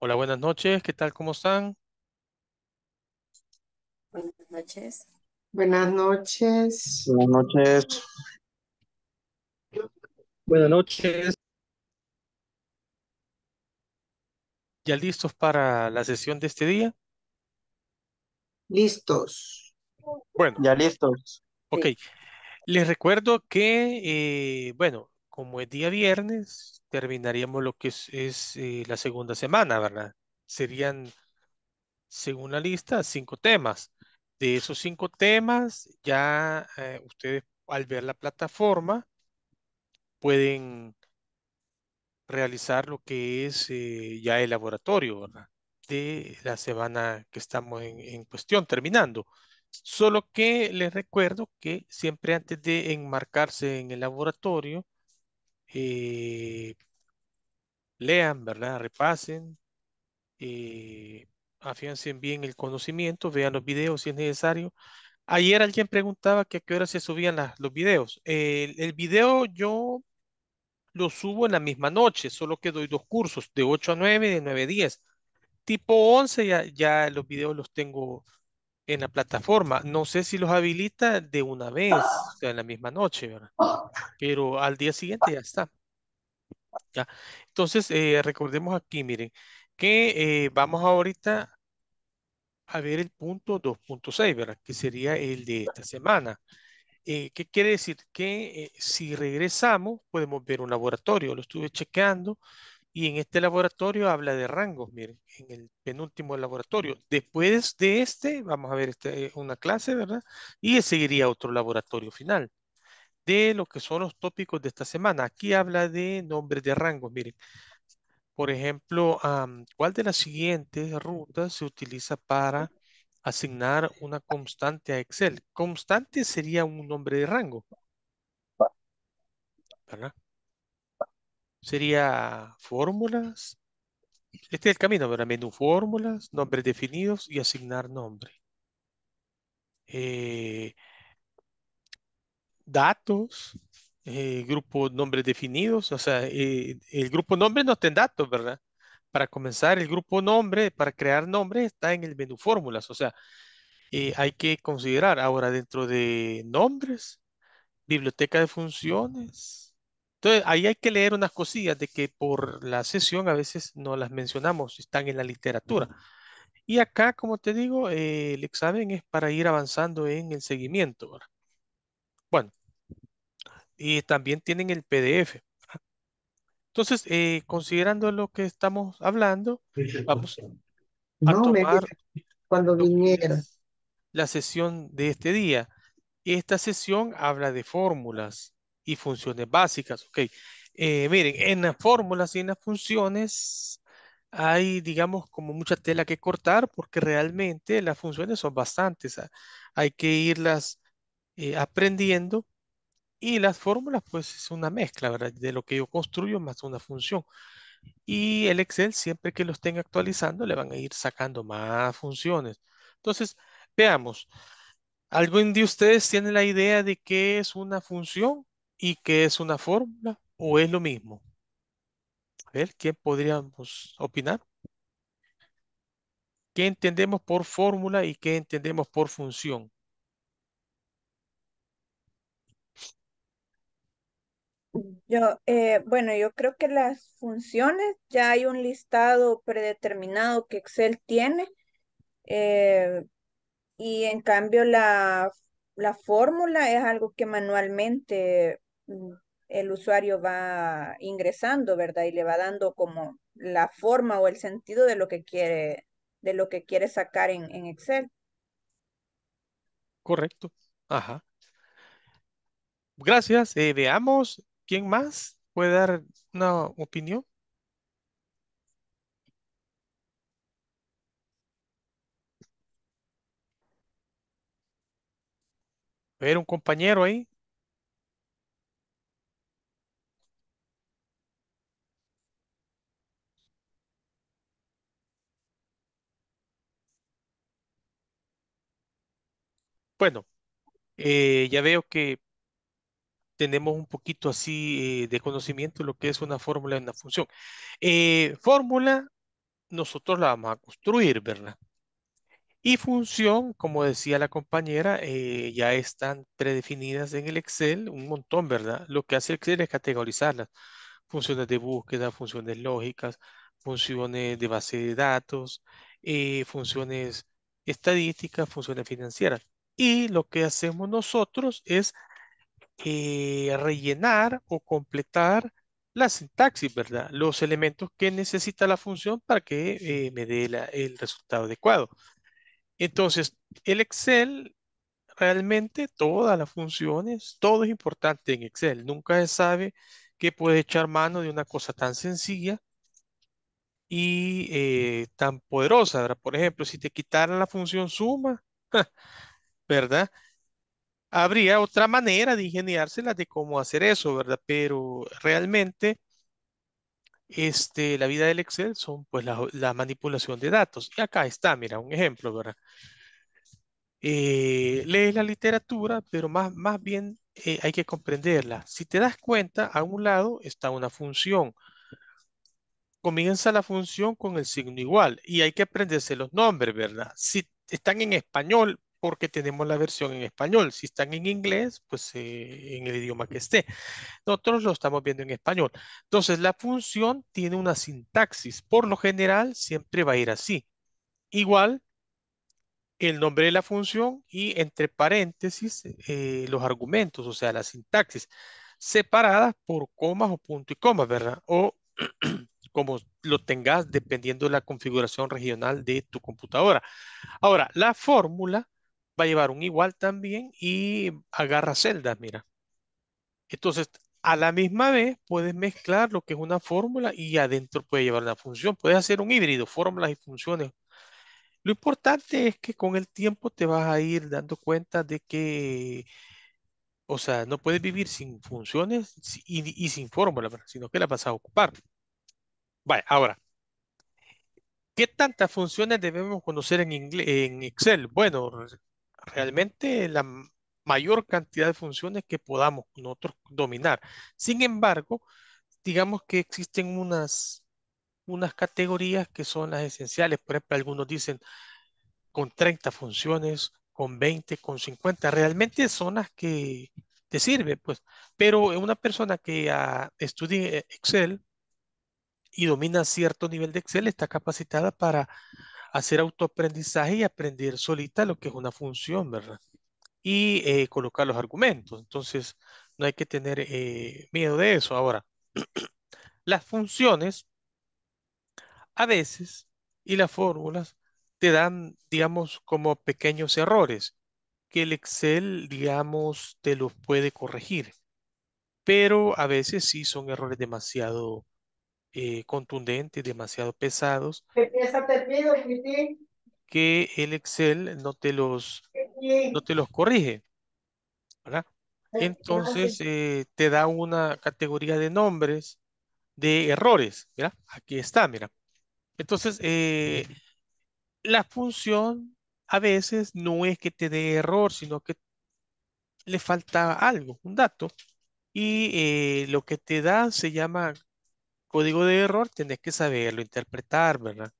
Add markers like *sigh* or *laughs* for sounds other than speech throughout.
Hola, buenas noches. ¿Qué tal? ¿Cómo están? Buenas noches. Buenas noches. Buenas noches. Buenas noches. ¿Ya listos para la sesión de este día? Listos. Bueno. Ya listos. Ok. Les recuerdo que, eh, bueno, como es día viernes, terminaríamos lo que es, eh, la segunda semana, ¿verdad? Serían, según la lista, cinco temas. De esos cinco temas, ya eh, ustedes al ver la plataforma pueden realizar lo que es eh, ya el laboratorio, ¿verdad? De la semana que estamos en, en cuestión, terminando. Solo que les recuerdo que siempre antes de enmarcarse en el laboratorio, eh, lean, ¿verdad? Repasen, eh, afiancen bien el conocimiento, vean los videos si es necesario. Ayer alguien preguntaba que a qué hora se subían los videos. el, video yo lo subo en la misma noche, solo que doy dos cursos, de 8 a 9 y de 9 a 10. Tipo 11 ya, ya los videos los tengo en la plataforma. No sé si los habilita de una vez, o sea, en la misma noche, ¿verdad? Pero al día siguiente ya está. Ya. Entonces, eh, recordemos aquí, miren, que eh, vamos ahorita a ver el punto 2.6, ¿verdad? Que sería el de esta semana. Eh, ¿Qué quiere decir? Que si regresamos, podemos ver un laboratorio. Lo estuve chequeando y en este laboratorio habla de rangos, miren, en el penúltimo laboratorio. Después de este, vamos a ver este, eh, una clase, ¿verdad? Y seguiría otro laboratorio final de lo que son los tópicos de esta semana. Aquí habla de nombres de rangos, miren. Por ejemplo, ¿cuál de las siguientes rutas se utiliza para asignar una constante a Excel? Constante sería un nombre de rango. ¿Verdad? sería fórmulas. Este es el camino, ¿verdad? Menú fórmulas, nombres definidos y asignar nombre. Eh, datos, eh, grupo nombres definidos, o sea, eh, el grupo nombre no está en datos, ¿verdad? Para comenzar, el grupo nombre, para crear nombre, está en el menú fórmulas, o sea, hay que considerar ahora dentro de nombres, biblioteca de funciones, entonces, ahí hay que leer unas cosillas de que por la sesión a veces no las mencionamos, están en la literatura. Y acá, como te digo, eh, el examen es para ir avanzando en el seguimiento. Bueno, y también tienen el PDF. Entonces, eh, considerando lo que estamos hablando, vamos a no, tomar cuando viniera la sesión de este día. Esta sesión habla de fórmulas y funciones básicas. Ok. Eh, miren, en las fórmulas y en las funciones hay, digamos, como mucha tela que cortar porque realmente las funciones son bastantes. Ah, hay que irlas eh, aprendiendo y las fórmulas, pues, es una mezcla, De lo que yo construyo más una función. Y el Excel, siempre que lo estén actualizando, le van a ir sacando más funciones. Entonces, veamos. ¿Alguien de ustedes tiene la idea de qué es una función? y qué es una fórmula o es lo mismo? A ver, ¿quién podríamos opinar? ¿Qué entendemos por fórmula y qué entendemos por función? Yo, eh, bueno, yo creo que las funciones, ya hay un listado predeterminado que Excel tiene eh, y en cambio la, la fórmula es algo que manualmente el usuario va ingresando, ¿verdad? Y le va dando como la forma o el sentido de lo que quiere, de lo que quiere sacar en, Excel. Correcto. Ajá. Gracias. veamos eh, quién más puede dar una opinión. Ver un compañero ahí. Bueno, eh, ya veo que tenemos un poquito así eh, de conocimiento de lo que es una fórmula y una función. Eh, fórmula, nosotros la vamos a construir, ¿verdad? Y función, como decía la compañera, ya están predefinidas en el Excel, un montón, ¿verdad? Lo que hace Excel es categorizarlas. Funciones de búsqueda, funciones lógicas, funciones de base de datos, funciones estadísticas, funciones financieras. Y lo que hacemos nosotros es eh, rellenar o completar la sintaxis, ¿verdad? Los elementos que necesita la función para que eh, me dé el resultado adecuado. Entonces, el Excel, realmente todas las funciones, todo es importante en Excel. Nunca se sabe que puede echar mano de una cosa tan sencilla y eh, tan poderosa, ¿verdad? Por ejemplo, si te quitaran la función suma, *laughs* ¿verdad? Habría otra manera de ingeniársela, de cómo hacer eso, ¿verdad? Pero realmente este, la vida del Excel son pues la, manipulación de datos. Y acá está, mira, un ejemplo, ¿verdad? lee eh, lees la literatura, pero más, más bien eh, hay que comprenderla. Si te das cuenta, a un lado está una función. Comienza la función con el signo igual y hay que aprenderse los nombres, ¿verdad? Si están en español, porque tenemos la versión en español. Si están en inglés, pues eh, en el idioma que esté. Nosotros lo estamos viendo en español. Entonces, la función tiene una sintaxis. Por lo general, siempre va a ir así. Igual, el nombre de la función y entre paréntesis eh, los argumentos, o sea, la sintaxis, separadas por comas o punto y coma ¿verdad? O *clears throat* como lo tengas dependiendo de la configuración regional de tu computadora. Ahora, la fórmula va a llevar un igual también y agarra celdas, mira. Entonces, a la misma vez puedes mezclar lo que es una fórmula y adentro puede llevar una función. Puedes hacer un híbrido, fórmulas y funciones. Lo importante es que con el tiempo te vas a ir dando cuenta de que, o sea, no puedes vivir sin funciones y, sin fórmulas, sino que las vas a ocupar. Vale, ahora, ¿qué tantas funciones debemos conocer en, en Excel? Bueno, realmente la mayor cantidad de funciones que podamos nosotros dominar. Sin embargo, digamos que existen unas, unas categorías que son las esenciales. Por ejemplo, algunos dicen con 30 funciones, con 20, con 50. Realmente son las que te sirve, pues. Pero una persona que ah, estudie Excel y domina cierto nivel de Excel está capacitada para hacer autoaprendizaje y aprender solita lo que es una función, ¿verdad? Y eh, colocar los argumentos. Entonces, no hay que tener eh, miedo de eso. Ahora, *clears throat* las funciones a veces y las fórmulas te dan, digamos, como pequeños errores que el Excel, digamos, te los puede corregir. Pero a veces sí son errores demasiado eh, contundentes, demasiado pesados, que el Excel no te los, no te los corrige. ¿verdad? Entonces eh, te da una categoría de nombres de errores. ¿verdad? aquí está, mira. Entonces, eh, la función a veces no es que te dé error, sino que le falta algo, un dato. Y lo que te da se llama código de error tenés que saberlo interpretar, ¿verdad?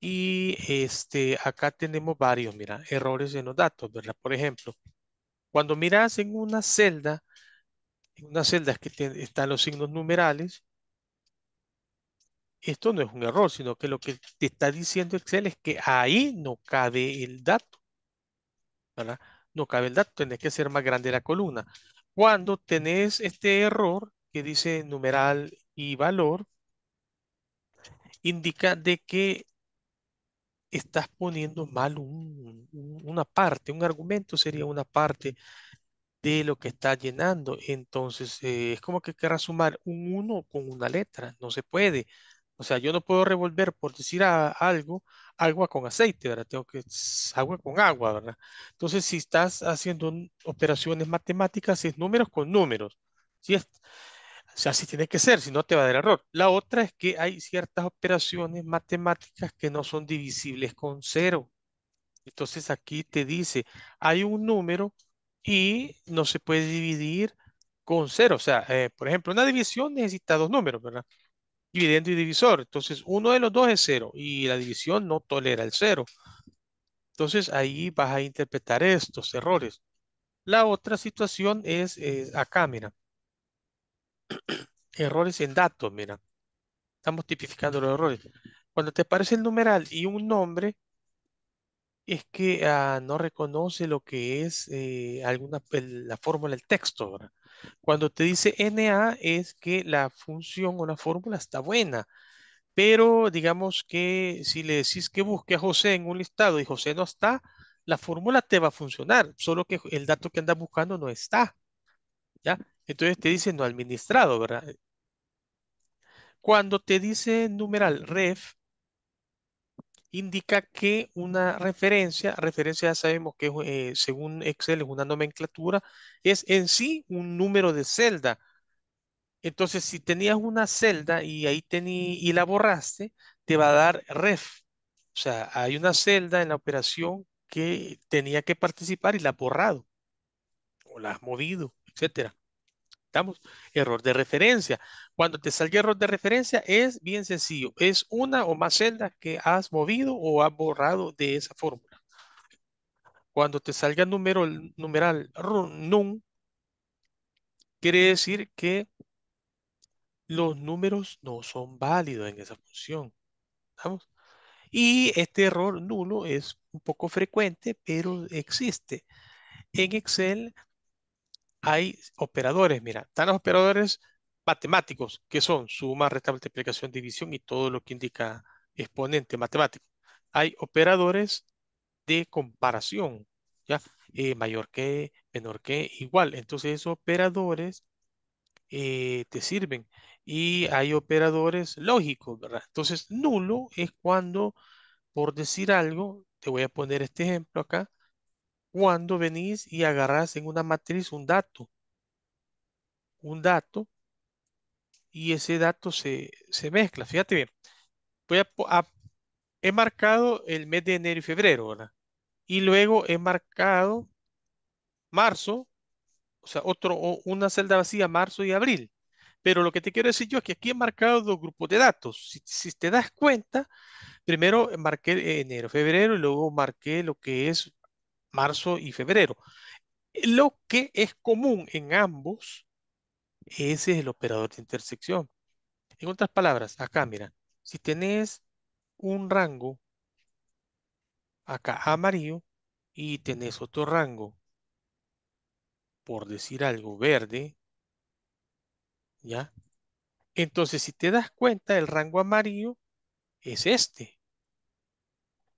Y este, acá tenemos varios, mira, errores en los datos, ¿verdad? Por ejemplo, cuando miras en una celda, en unas celdas que están los signos numerales, esto no es un error, sino que lo que te está diciendo Excel es que ahí no cabe el dato, ¿verdad? No cabe el dato, tenés que hacer más grande la columna. Cuando tenés este error que dice numeral y valor indica de que estás poniendo mal una parte, un argumento sería una parte de lo que está llenando. Entonces, eh, es como que querrás sumar un 1 con una letra, no se puede. O sea, yo no puedo revolver, por decir algo, agua con aceite, ¿verdad? Tengo que agua con agua, ¿verdad? Entonces, si estás haciendo operaciones matemáticas, es números con números. Si, es, o sea, así tiene que ser, si no te va a dar error. La otra es que hay ciertas operaciones matemáticas que no son divisibles con cero. Entonces aquí te dice, hay un número y no se puede dividir con cero. O sea, eh, por ejemplo, una división necesita dos números, ¿verdad? Dividendo y divisor. Entonces, uno de los dos es cero y la división no tolera el cero. Entonces, ahí vas a interpretar estos errores. La otra situación es, es eh, acá, mira errores en datos, mira. Estamos tipificando los errores. Cuando te aparece el numeral y un nombre, es que ah, no reconoce lo que es eh, alguna, la fórmula, del texto. Cuando te dice NA es que la función o la fórmula está buena. Pero digamos que si le decís que busque a José en un listado y José no está, la fórmula te va a funcionar, solo que el dato que andas buscando no está. ¿ya? Entonces te dice no administrado, ¿verdad? Cuando te dice numeral ref, indica que una referencia, referencia ya sabemos que eh, según Excel es una nomenclatura, es en sí un número de celda. Entonces, si tenías una celda y ahí tení, y la borraste, te va a dar ref. O sea, hay una celda en la operación que tenía que participar y la has borrado o la has movido, etcétera error de referencia. Cuando te salga error de referencia es bien sencillo. Es una o más celdas que has movido o has borrado de esa fórmula. Cuando te salga número, numeral num, quiere decir que los números no son válidos en esa función. Y este error nulo es un poco frecuente, pero existe. En Excel hay operadores, mira, están los operadores matemáticos, que son suma, resta, multiplicación, división y todo lo que indica exponente matemático. Hay operadores de comparación, ¿ya? Eh, mayor que, menor que, igual. Entonces esos operadores eh, te sirven. Y hay operadores lógicos, ¿verdad? Entonces nulo es cuando, por decir algo, te voy a poner este ejemplo acá, cuando venís y agarras en una matriz un dato, un dato, y ese dato se, mezcla. Fíjate bien, voy he marcado el mes de enero y febrero, ¿verdad? Y luego he marcado marzo, o sea, otro, una celda vacía, marzo y abril. Pero lo que te quiero decir yo es que aquí he marcado dos grupos de datos. Si, si, te das cuenta, primero marqué enero, febrero y luego marqué lo que es marzo y febrero. Lo que es común en ambos, ese es el operador de intersección. En otras palabras, acá, mira, si tenés un rango acá amarillo y tenés otro rango, por decir algo, verde, ¿ya? Entonces, si te das cuenta, el rango amarillo es este.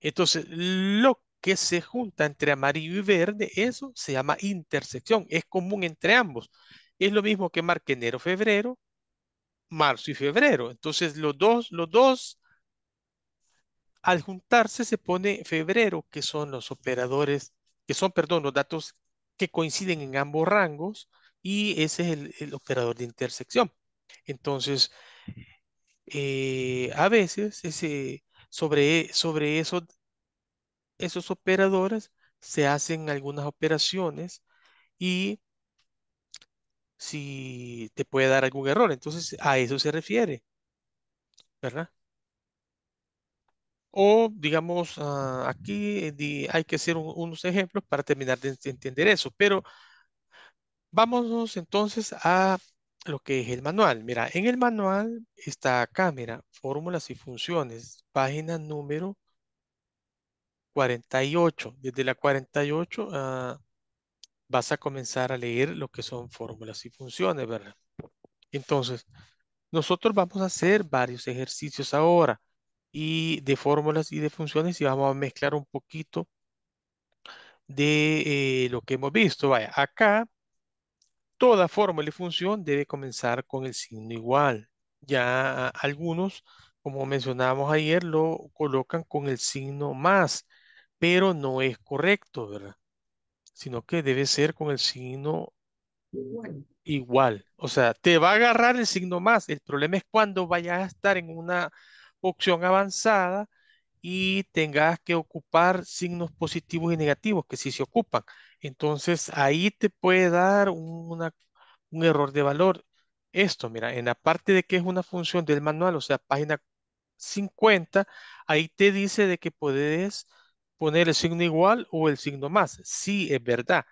Entonces, lo que se junta entre amarillo y verde, eso se llama intersección, es común entre ambos. Es lo mismo que marca enero, febrero, marzo y febrero. Entonces los dos, los dos, al juntarse se pone febrero, que son los operadores, que son, perdón, los datos que coinciden en ambos rangos y ese es el, operador de intersección. Entonces, eh, a veces ese, sobre, sobre, eso, esos operadores se hacen algunas operaciones y si te puede dar algún error. Entonces, a eso se refiere, ¿verdad? O, digamos, ah, aquí eh, hay que hacer unos ejemplos para terminar de entender eso, pero vámonos entonces a lo que es el manual. Mira, en el manual está cámara, fórmulas y funciones, página número 48. Desde la 48 ah, vas a comenzar a leer lo que son fórmulas y funciones, ¿verdad? Entonces, nosotros vamos a hacer varios ejercicios ahora y de fórmulas y de funciones y vamos a mezclar un poquito de eh, lo que hemos visto. Vaya, acá toda fórmula y función debe comenzar con el signo igual. Ya algunos, como mencionábamos ayer, lo colocan con el signo más pero no es correcto, ¿verdad? Sino que debe ser con el signo igual. O sea, te va a agarrar el signo más. El problema es cuando vayas a estar en una opción avanzada y tengas que ocupar signos positivos y negativos, que sí se ocupan. Entonces, ahí te puede dar un error de valor. Esto, mira, en la parte de que es una función del manual, o sea, página 50, ahí te dice de que puedes poner el signo igual o el signo más. Sí, es verdad.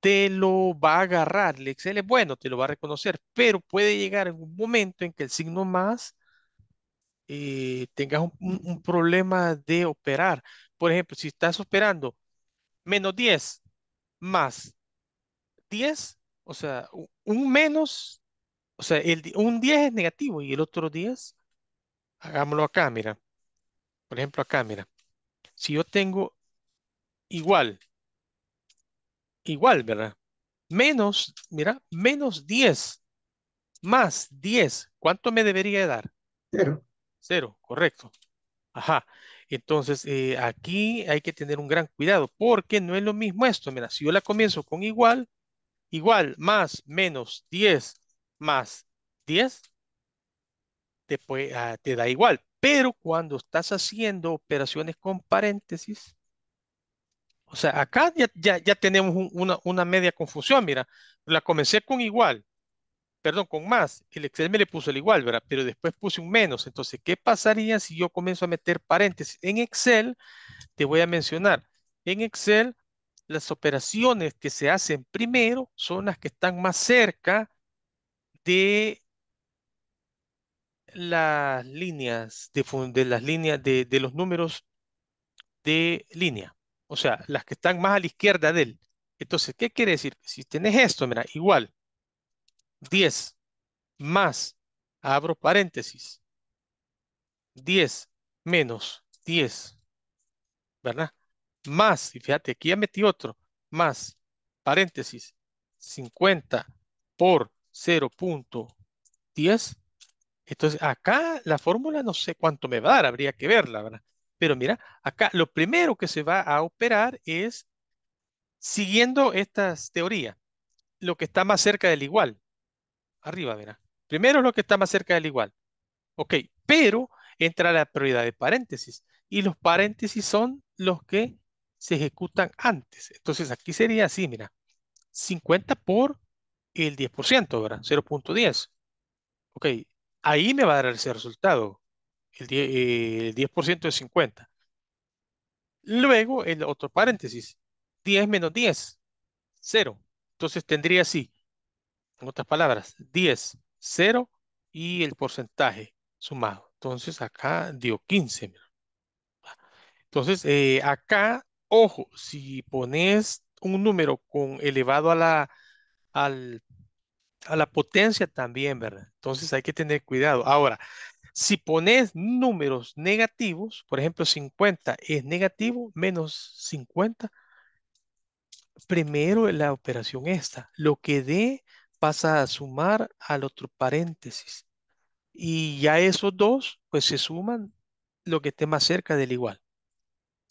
Te lo va a agarrar. El Excel es bueno, te lo va a reconocer, pero puede llegar en un momento en que el signo más tenga eh, tengas un, problema de operar. Por ejemplo, si estás operando menos 10 más 10, o sea, un menos, o sea, un 10 es negativo y el otro 10, hagámoslo acá, mira. Por ejemplo, acá, mira. Si yo tengo igual, igual, ¿verdad? Menos, mira, menos 10 más 10, ¿cuánto me debería dar? Cero. Cero, correcto. Ajá. Entonces, eh, aquí hay que tener un gran cuidado porque no es lo mismo esto. Mira, si yo la comienzo con igual, igual, más, menos 10, más 10, ah, te da igual. Pero cuando estás haciendo operaciones con paréntesis, o sea, acá ya, tenemos una, una media confusión, mira, la comencé con igual, perdón, con más, el Excel me le puso el igual, ¿verdad? Pero después puse un menos. Entonces, ¿qué pasaría si yo comienzo a meter paréntesis? En Excel, te voy a mencionar, en Excel, las operaciones que se hacen primero son las que están más cerca de las líneas de, las líneas los números de línea, o sea, las que están más a la izquierda de él. Entonces, ¿qué quiere decir? Si tenés esto, mira, igual 10 más, abro paréntesis, 10 menos 10, ¿verdad? Más, y fíjate, aquí ya metí otro, más, paréntesis, 50 por 0.10 entonces, acá la fórmula no sé cuánto me va a dar, habría que verla, ¿verdad? Pero mira, acá lo primero que se va a operar es siguiendo estas teorías, lo que está más cerca del igual. Arriba, mira. Primero es lo que está más cerca del igual. Ok, pero entra la prioridad de paréntesis. Y los paréntesis son los que se ejecutan antes. Entonces aquí sería así, mira. 50 por el 10%, ¿verdad? 0.10. Ok, ahí me va a dar ese resultado, el 10%, de 50. Luego, el otro paréntesis, 10 menos 10, 0. Entonces tendría así, en otras palabras, 10, 0 y el porcentaje sumado. Entonces acá dio 15. Entonces eh, acá, ojo, si pones un número con elevado a la, al a la potencia también, ¿verdad? Entonces hay que tener cuidado. Ahora, si pones números negativos, por ejemplo, 50 es negativo, menos 50, primero la operación esta, lo que dé pasa a sumar al otro paréntesis. Y ya esos dos, pues se suman lo que esté más cerca del igual.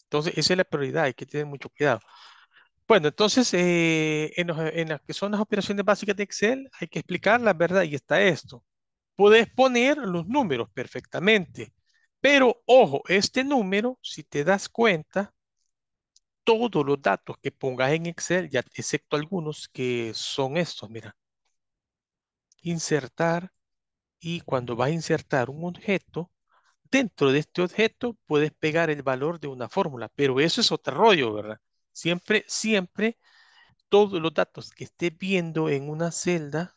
Entonces, esa es la prioridad, hay que tener mucho cuidado. Bueno, entonces, eh, en, las que son las operaciones básicas de Excel, hay que explicar la ¿verdad? Y está esto. Puedes poner los números perfectamente, pero ojo, este número, si te das cuenta, todos los datos que pongas en Excel, ya excepto algunos que son estos, mira, insertar y cuando vas a insertar un objeto, dentro de este objeto puedes pegar el valor de una fórmula, pero eso es otro rollo, ¿verdad? Siempre, siempre, todos los datos que estés viendo en una celda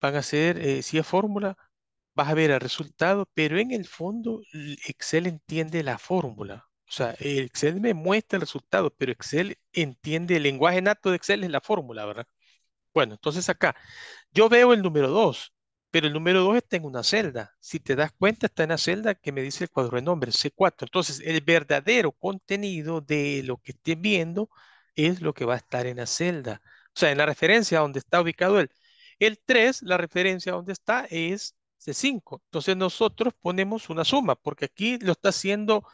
van a ser, eh, si es fórmula, vas a ver el resultado, pero en el fondo Excel entiende la fórmula. O sea, Excel me muestra el resultado, pero Excel entiende el lenguaje nato de Excel es la fórmula, ¿verdad? Bueno, entonces acá yo veo el número 2 pero el número 2 está en una celda. Si te das cuenta, está en la celda que me dice el cuadro de nombres, C4. Entonces, el verdadero contenido de lo que estés viendo es lo que va a estar en la celda. O sea, en la referencia donde está ubicado él. El 3, la referencia donde está es C5. Entonces, nosotros ponemos una suma, porque aquí lo está haciendo...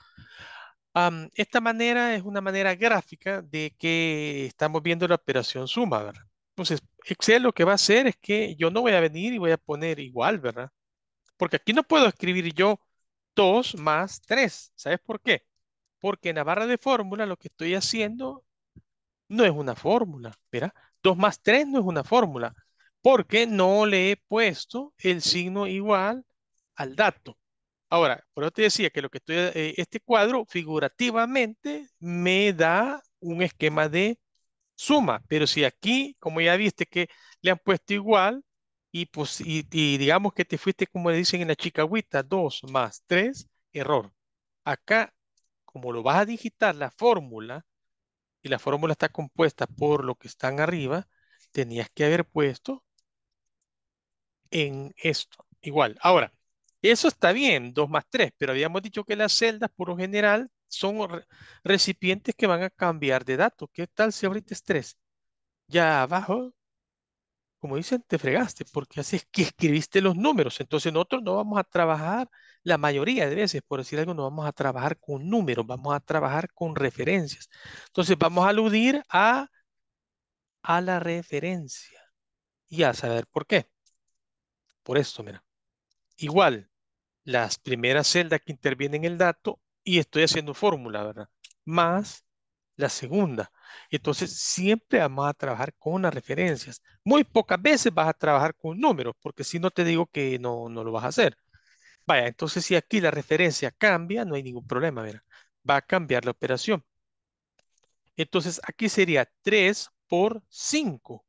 esta manera es una manera gráfica de que estamos viendo la operación suma, ¿verdad? Entonces, Excel lo que va a hacer es que yo no voy a venir y voy a poner igual, ¿verdad? Porque aquí no puedo escribir yo 2 más 3. ¿Sabes por qué? Porque en la barra de fórmula lo que estoy haciendo no es una fórmula, ¿verdad? 2 más 3 no es una fórmula, porque no le he puesto el signo igual al dato. Ahora, por eso te decía que lo que estoy, eh, este cuadro figurativamente me da un esquema de suma, pero si aquí, como ya viste que le han puesto igual y, pues, y, digamos que te fuiste, como le dicen en la chicagüita, 2 más 3, error. Acá, como lo vas a digitar, la fórmula, y la fórmula está compuesta por lo que están arriba, tenías que haber puesto en esto. Igual. Ahora, eso está bien, 2 más 3, pero habíamos dicho que las celdas, por lo general, son recipientes que van a cambiar de datos. ¿Qué tal si ahorita es tres? Ya abajo, como dicen, te fregaste, porque haces que escribiste los números. Entonces nosotros no vamos a trabajar, la mayoría de veces, por decir algo, no vamos a trabajar con números, vamos a trabajar con referencias. Entonces vamos a aludir a, a la referencia y a saber por qué. Por esto, mira. Igual, las primeras celdas que intervienen en el dato y estoy haciendo fórmula, ¿verdad? Más la segunda. Entonces, siempre vamos a trabajar con las referencias. Muy pocas veces vas a trabajar con números, porque si no te digo que no, no lo vas a hacer. Vaya, entonces si aquí la referencia cambia, no hay ningún problema, ¿verdad? Va a cambiar la operación. Entonces, aquí sería 3 por 5.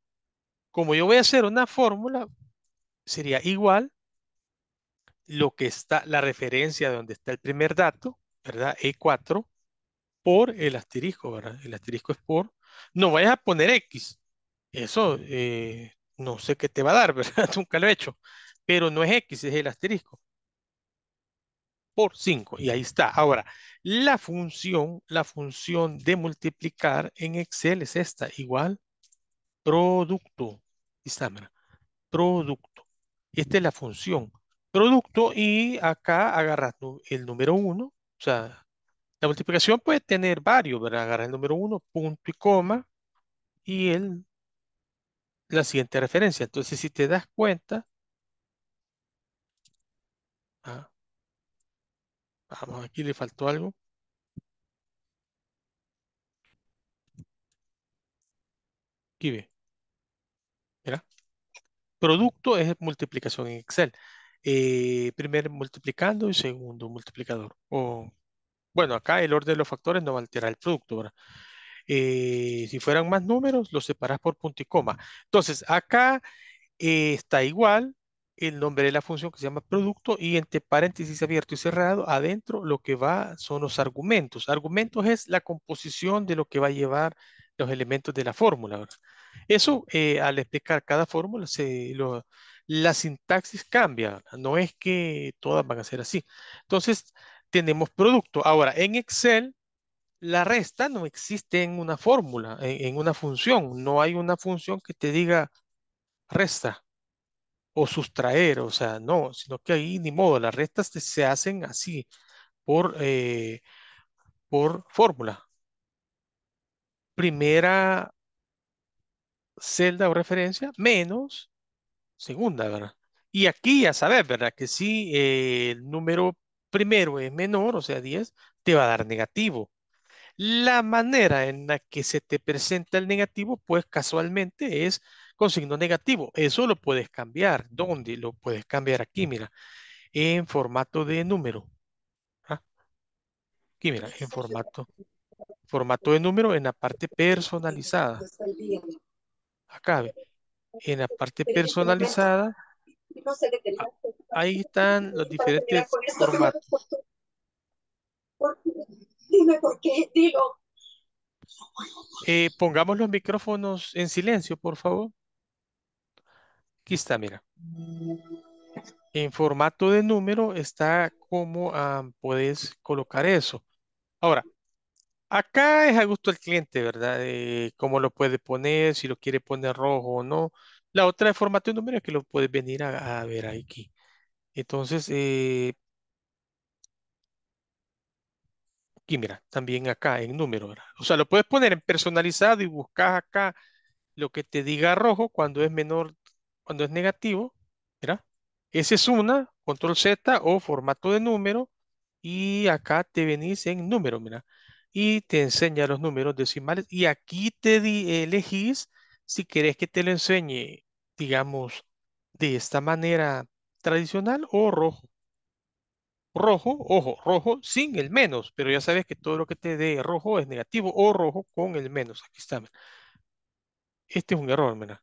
Como yo voy a hacer una fórmula, sería igual lo que está, la referencia de donde está el primer dato, ¿verdad? E4 por el asterisco, ¿verdad? El asterisco es por. No vayas a poner X. Eso eh, no sé qué te va a dar, *laughs* ¿verdad? Nunca lo he hecho. Pero no es X, es el asterisco. Por 5. Y ahí está. Ahora, la función, la función de multiplicar en Excel es esta. Igual, producto. Está, mira. Producto. Esta es la función. Producto y acá agarras el número 1 o sea, la multiplicación puede tener varios, ¿verdad? Agarra el número uno, punto y coma, y el, la siguiente referencia. Entonces, si te das cuenta, ah, vamos, aquí le faltó algo. Aquí ve. Mira. Producto es multiplicación en Excel eh, primer multiplicando y segundo multiplicador. O, bueno, acá el orden de los factores no va a alterar el producto, eh, si fueran más números, los separas por punto y coma. Entonces, acá eh, está igual el nombre de la función que se llama producto y entre paréntesis abierto y cerrado, adentro lo que va son los argumentos. Argumentos es la composición de lo que va a llevar los elementos de la fórmula. Eso, eh, al explicar cada fórmula, se, lo, la sintaxis cambia, no es que todas van a ser así. Entonces, tenemos producto. Ahora, en Excel, la resta no existe en una fórmula, en, una función. No hay una función que te diga resta o sustraer, o sea, no, sino que ahí ni modo, las restas se hacen así, por, eh, por fórmula. Primera celda o referencia, menos segunda, ¿verdad? Y aquí ya sabes, ¿verdad? Que si eh, el número primero es menor, o sea, 10, te va a dar negativo. La manera en la que se te presenta el negativo, pues casualmente es con signo negativo. Eso lo puedes cambiar. ¿Dónde? Lo puedes cambiar aquí, mira, en formato de número. ¿Ah? Aquí, mira, en formato, formato de número en la parte personalizada. Acá, en la parte personalizada, ah, este ahí están los diferentes formatos. Dime por qué, digo. Eh, pongamos los micrófonos en silencio, por favor. Aquí está, mira. En formato de número está como, ah, puedes colocar eso. Ahora, Acá es a gusto del cliente, ¿verdad? Eh, cómo lo puede poner, si lo quiere poner rojo o no. La otra es formato de número es que lo puedes venir a, ver aquí. Entonces, aquí eh, mira, también acá en número, ¿verdad? O sea, lo puedes poner en personalizado y buscas acá lo que te diga rojo cuando es menor, cuando es negativo, mira. Esa es una, control Z o formato de número y acá te venís en número, mira y te enseña los números decimales y aquí te elegís si querés que te lo enseñe, digamos, de esta manera tradicional o rojo. Rojo, ojo, rojo sin el menos, pero ya sabes que todo lo que te dé rojo es negativo o rojo con el menos. Aquí está. Este es un error, mira.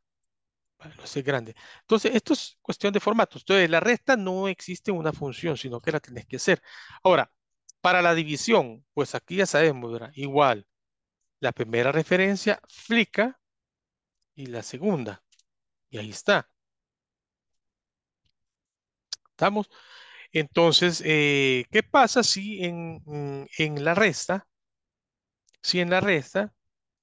no lo grande. Entonces, esto es cuestión de formatos. Entonces, la resta no existe una función, sino que la tienes que hacer. Ahora, para la división, pues aquí ya sabemos, ¿verdad? Igual, la primera referencia, flica, y la segunda. Y ahí está. ¿Estamos? Entonces, eh, ¿qué pasa si mm, en, la resta? Si en la resta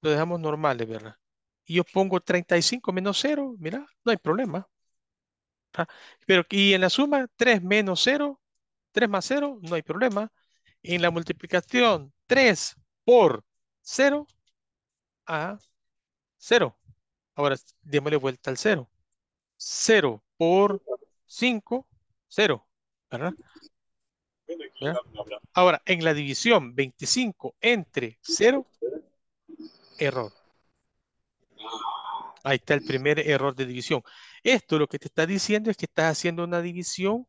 lo dejamos normal, ¿verdad? Y yo pongo 35 menos 0, mira, no hay problema. ¿ah? Pero, y en la suma, 3 menos 0, 3 más 0, no hay problema en la multiplicación 3 por 0 a 0. Ahora démosle vuelta al 0. 0 por 5, 0. ¿Verdad? Ahora, en la división 25 entre 0, error. Ahí está el primer error de división. Esto lo que te está diciendo es que estás haciendo una división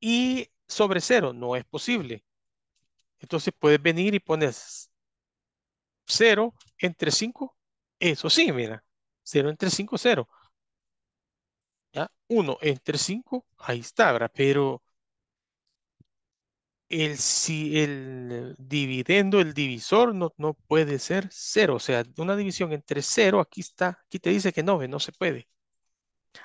y sobre 0. No es posible. Entonces puedes venir y pones 0 entre 5. Eso sí, mira. 0 entre 5, 0. 1 entre 5, ahí está, ¿verdad? Pero el, el dividendo, el divisor no, puede ser 0. O sea, una división entre 0, aquí está, aquí te dice que no, no se puede.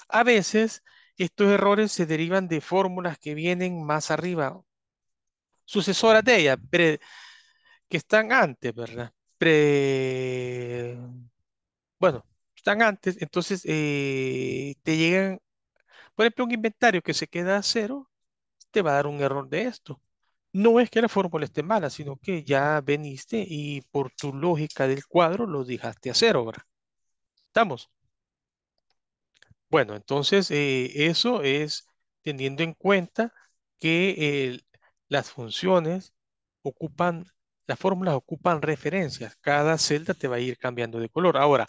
A veces estos errores se derivan de fórmulas que vienen más arriba sucesoras de ella, que están antes, ¿verdad? bueno, están antes, entonces eh, te llegan, por ejemplo, un inventario que se queda a cero, te va a dar un error de esto. No es que la fórmula esté mala, sino que ya veniste y por tu lógica del cuadro lo dejaste a cero, ¿verdad? ¿Estamos? Bueno, entonces eh, eso es teniendo en cuenta que el, las funciones ocupan, las fórmulas ocupan referencias. Cada celda te va a ir cambiando de color. Ahora,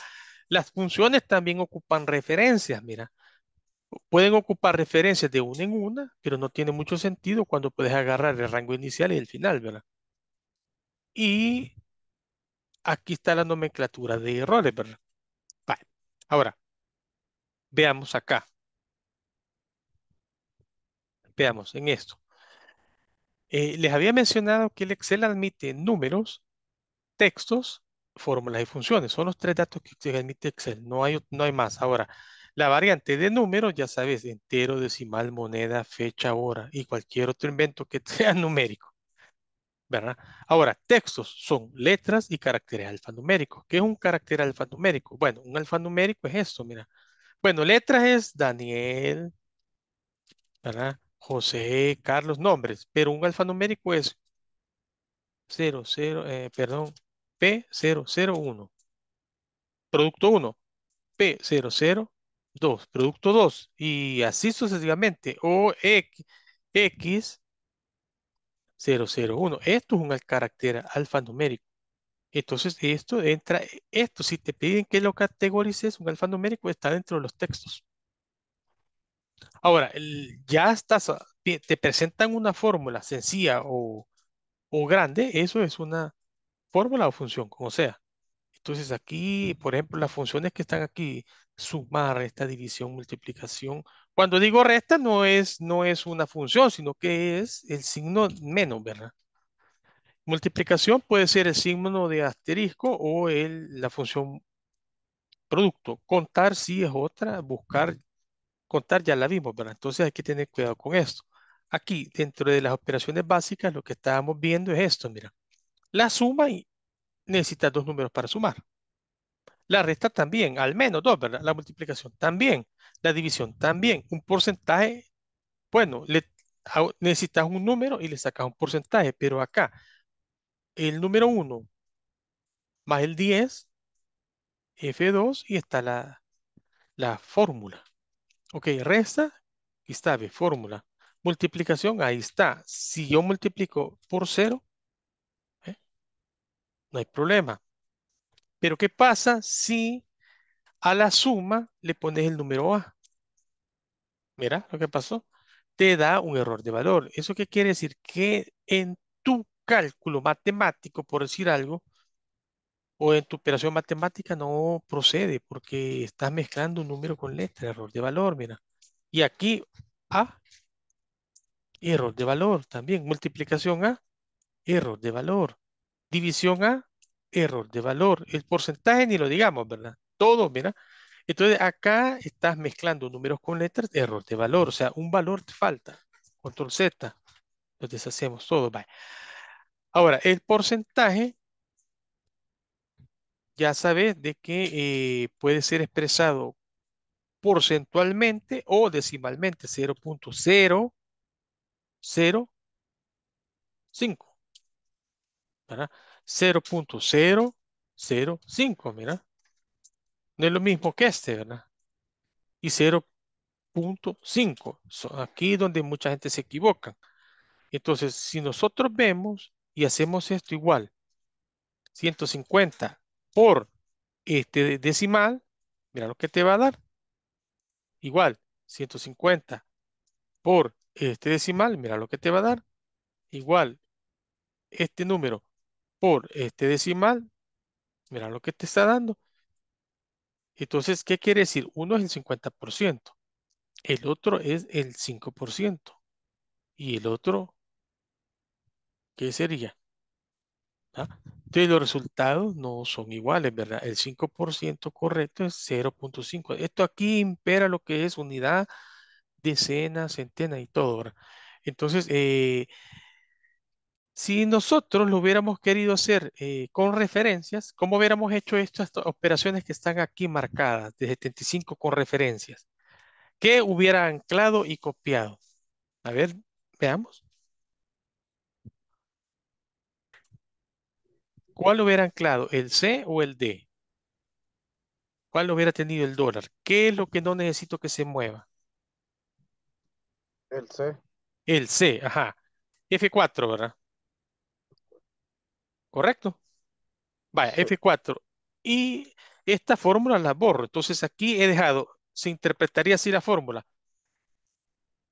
las funciones también ocupan referencias, mira. Pueden ocupar referencias de una en una, pero no tiene mucho sentido cuando puedes agarrar el rango inicial y el final, ¿verdad? Y aquí está la nomenclatura de errores, ¿verdad? Vale. Ahora, veamos acá. Veamos en esto. Eh, les había mencionado que el Excel admite números, textos, fórmulas y funciones. Son los tres datos que admite Excel. No hay, no hay más. Ahora, la variante de números, ya sabes, entero, decimal, moneda, fecha, hora y cualquier otro invento que *laughs* sea numérico. ¿verdad? Ahora, textos son letras y caracteres alfanuméricos. ¿Qué es un carácter alfanumérico? Bueno, un alfanumérico es esto, mira. Bueno, letras es Daniel, ¿verdad? José, Carlos, nombres, pero un alfanumérico es 00, eh, perdón, P001. Producto 1, P002, producto 2, y así sucesivamente, o e, X, X 001. Esto es un carácter alfanumérico. Entonces, esto entra, esto si te piden que lo categorices, un alfanumérico está dentro de los textos. Ahora, ya estás, ah, te presentan una fórmula sencilla o, grande, eso es una fórmula o función, como sea. Entonces aquí, por ejemplo, las funciones que están aquí, sumar, resta, división, multiplicación. Cuando digo resta, no es, no es una función, sino que es el signo menos, ¿verdad? Multiplicación puede ser el signo de asterisco o el, la función producto. Contar si es otra, buscar contar ya la vimos, ¿verdad? Entonces hay que tener cuidado con esto. Aquí, dentro de las operaciones básicas, lo que estábamos viendo es esto, mira. La suma y necesita dos números para sumar. La resta también, al menos dos, ¿verdad? La multiplicación también. La división también. Un porcentaje, bueno, necesitas un número y le sacas un porcentaje, pero acá, el número 1 más el 10, F2, y está la, la fórmula. Ok, resta, y está B, fórmula. Multiplicación, ahí está. Si yo multiplico por cero, ¿eh? no hay problema. Pero ¿qué pasa si a la suma le pones el número A? Mira lo que pasó. Te da un error de valor. ¿Eso qué quiere decir? Que en tu cálculo matemático, por decir algo, o en tu operación matemática no procede porque estás mezclando un número con letra, error de valor, mira. Y aquí A, error de valor también, multiplicación A, error de valor, división A, error de valor, el porcentaje ni lo digamos, ¿verdad? Todo, mira. Entonces acá estás mezclando números con letras, error de valor, o sea, un valor te falta. Control Z, lo deshacemos todo, Ahora, el porcentaje ya sabes de que eh, puede ser expresado porcentualmente o decimalmente, 0.005. ¿Verdad? 0.005, mira. No es lo mismo que este, ¿verdad? Y 0.5. Aquí es donde mucha gente se equivoca. Entonces, si nosotros vemos y hacemos esto igual, 150 por este decimal, mira lo que te va a dar. Igual, 150 por este decimal, mira lo que te va a dar. Igual, este número por este decimal, mira lo que te está dando. Entonces, ¿qué quiere decir? Uno es el 50%, el otro es el 5%, y el otro, ¿qué sería? ¿Ah? Entonces los resultados no son iguales, ¿verdad? El 5% correcto es 0.5. Esto aquí impera lo que es unidad, decena, centena y todo, ¿verdad? Entonces, eh, si nosotros lo hubiéramos querido hacer eh, con referencias, ¿cómo hubiéramos hecho estas operaciones que están aquí marcadas, de 75 con referencias? ¿Qué hubiera anclado y copiado? A ver, veamos. ¿Cuál hubiera anclado, el C o el D? ¿Cuál hubiera tenido el dólar? ¿Qué es lo que no necesito que se mueva? El C. El C, ajá. F4, ¿verdad? ¿Correcto? Vaya, F4. Y esta fórmula la borro. Entonces aquí he dejado, se interpretaría así la fórmula.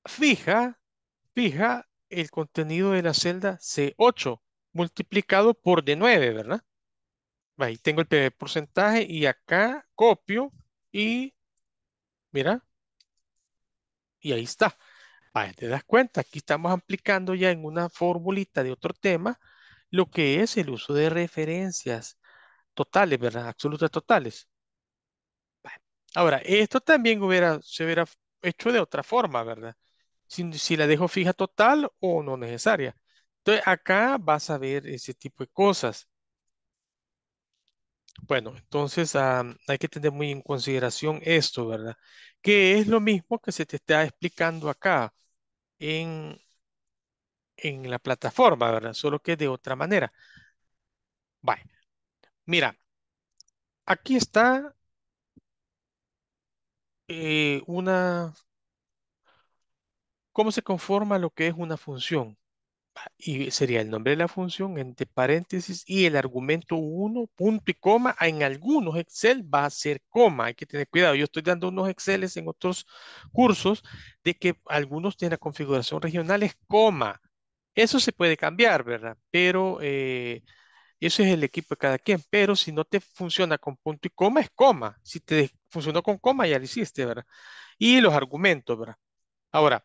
Fija, fija el contenido de la celda C8 multiplicado por de 9, ¿verdad? Ahí tengo el porcentaje y acá copio y mira, y ahí está. Ahí te das cuenta, aquí estamos aplicando ya en una formulita de otro tema lo que es el uso de referencias totales, ¿verdad? Absolutas totales. Ahora, esto también hubiera, se hubiera hecho de otra forma, ¿verdad? si la dejo fija total o no necesaria. Entonces, acá vas a ver ese tipo de cosas. Bueno, entonces ah, hay que tener muy en consideración esto, ¿verdad? Que es lo mismo que se te está explicando acá en, la plataforma, ¿verdad? Solo que de otra manera. Vale. Mira, aquí está eh, una... ¿Cómo se conforma lo que es una función? y sería el nombre de la función entre paréntesis y el argumento 1, punto y coma. En algunos Excel va a ser coma, hay que tener cuidado. Yo estoy dando unos Exceles en otros cursos de que algunos tienen la configuración regional es coma. Eso se puede cambiar, ¿verdad? Pero eh, eso es el equipo de cada quien. Pero si no te funciona con punto y coma, es coma. Si te funcionó con coma, ya lo hiciste, ¿verdad? Y los argumentos, ¿verdad? Ahora,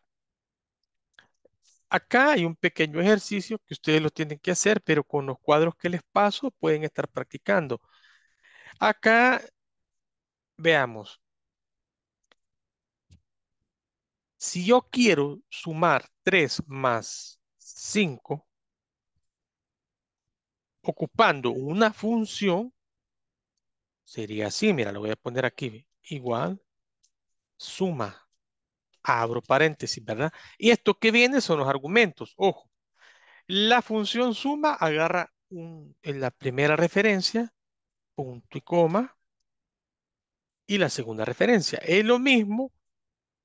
Acá hay un pequeño ejercicio que ustedes lo tienen que hacer, pero con los cuadros que les paso pueden estar practicando. Acá, veamos. Si yo quiero sumar 3 más 5, ocupando una función, sería así, mira, lo voy a poner aquí, igual, suma abro paréntesis, ¿verdad? Y esto que viene son los argumentos, ojo. La función suma agarra la primera referencia, punto y coma, y la segunda referencia. Es lo mismo,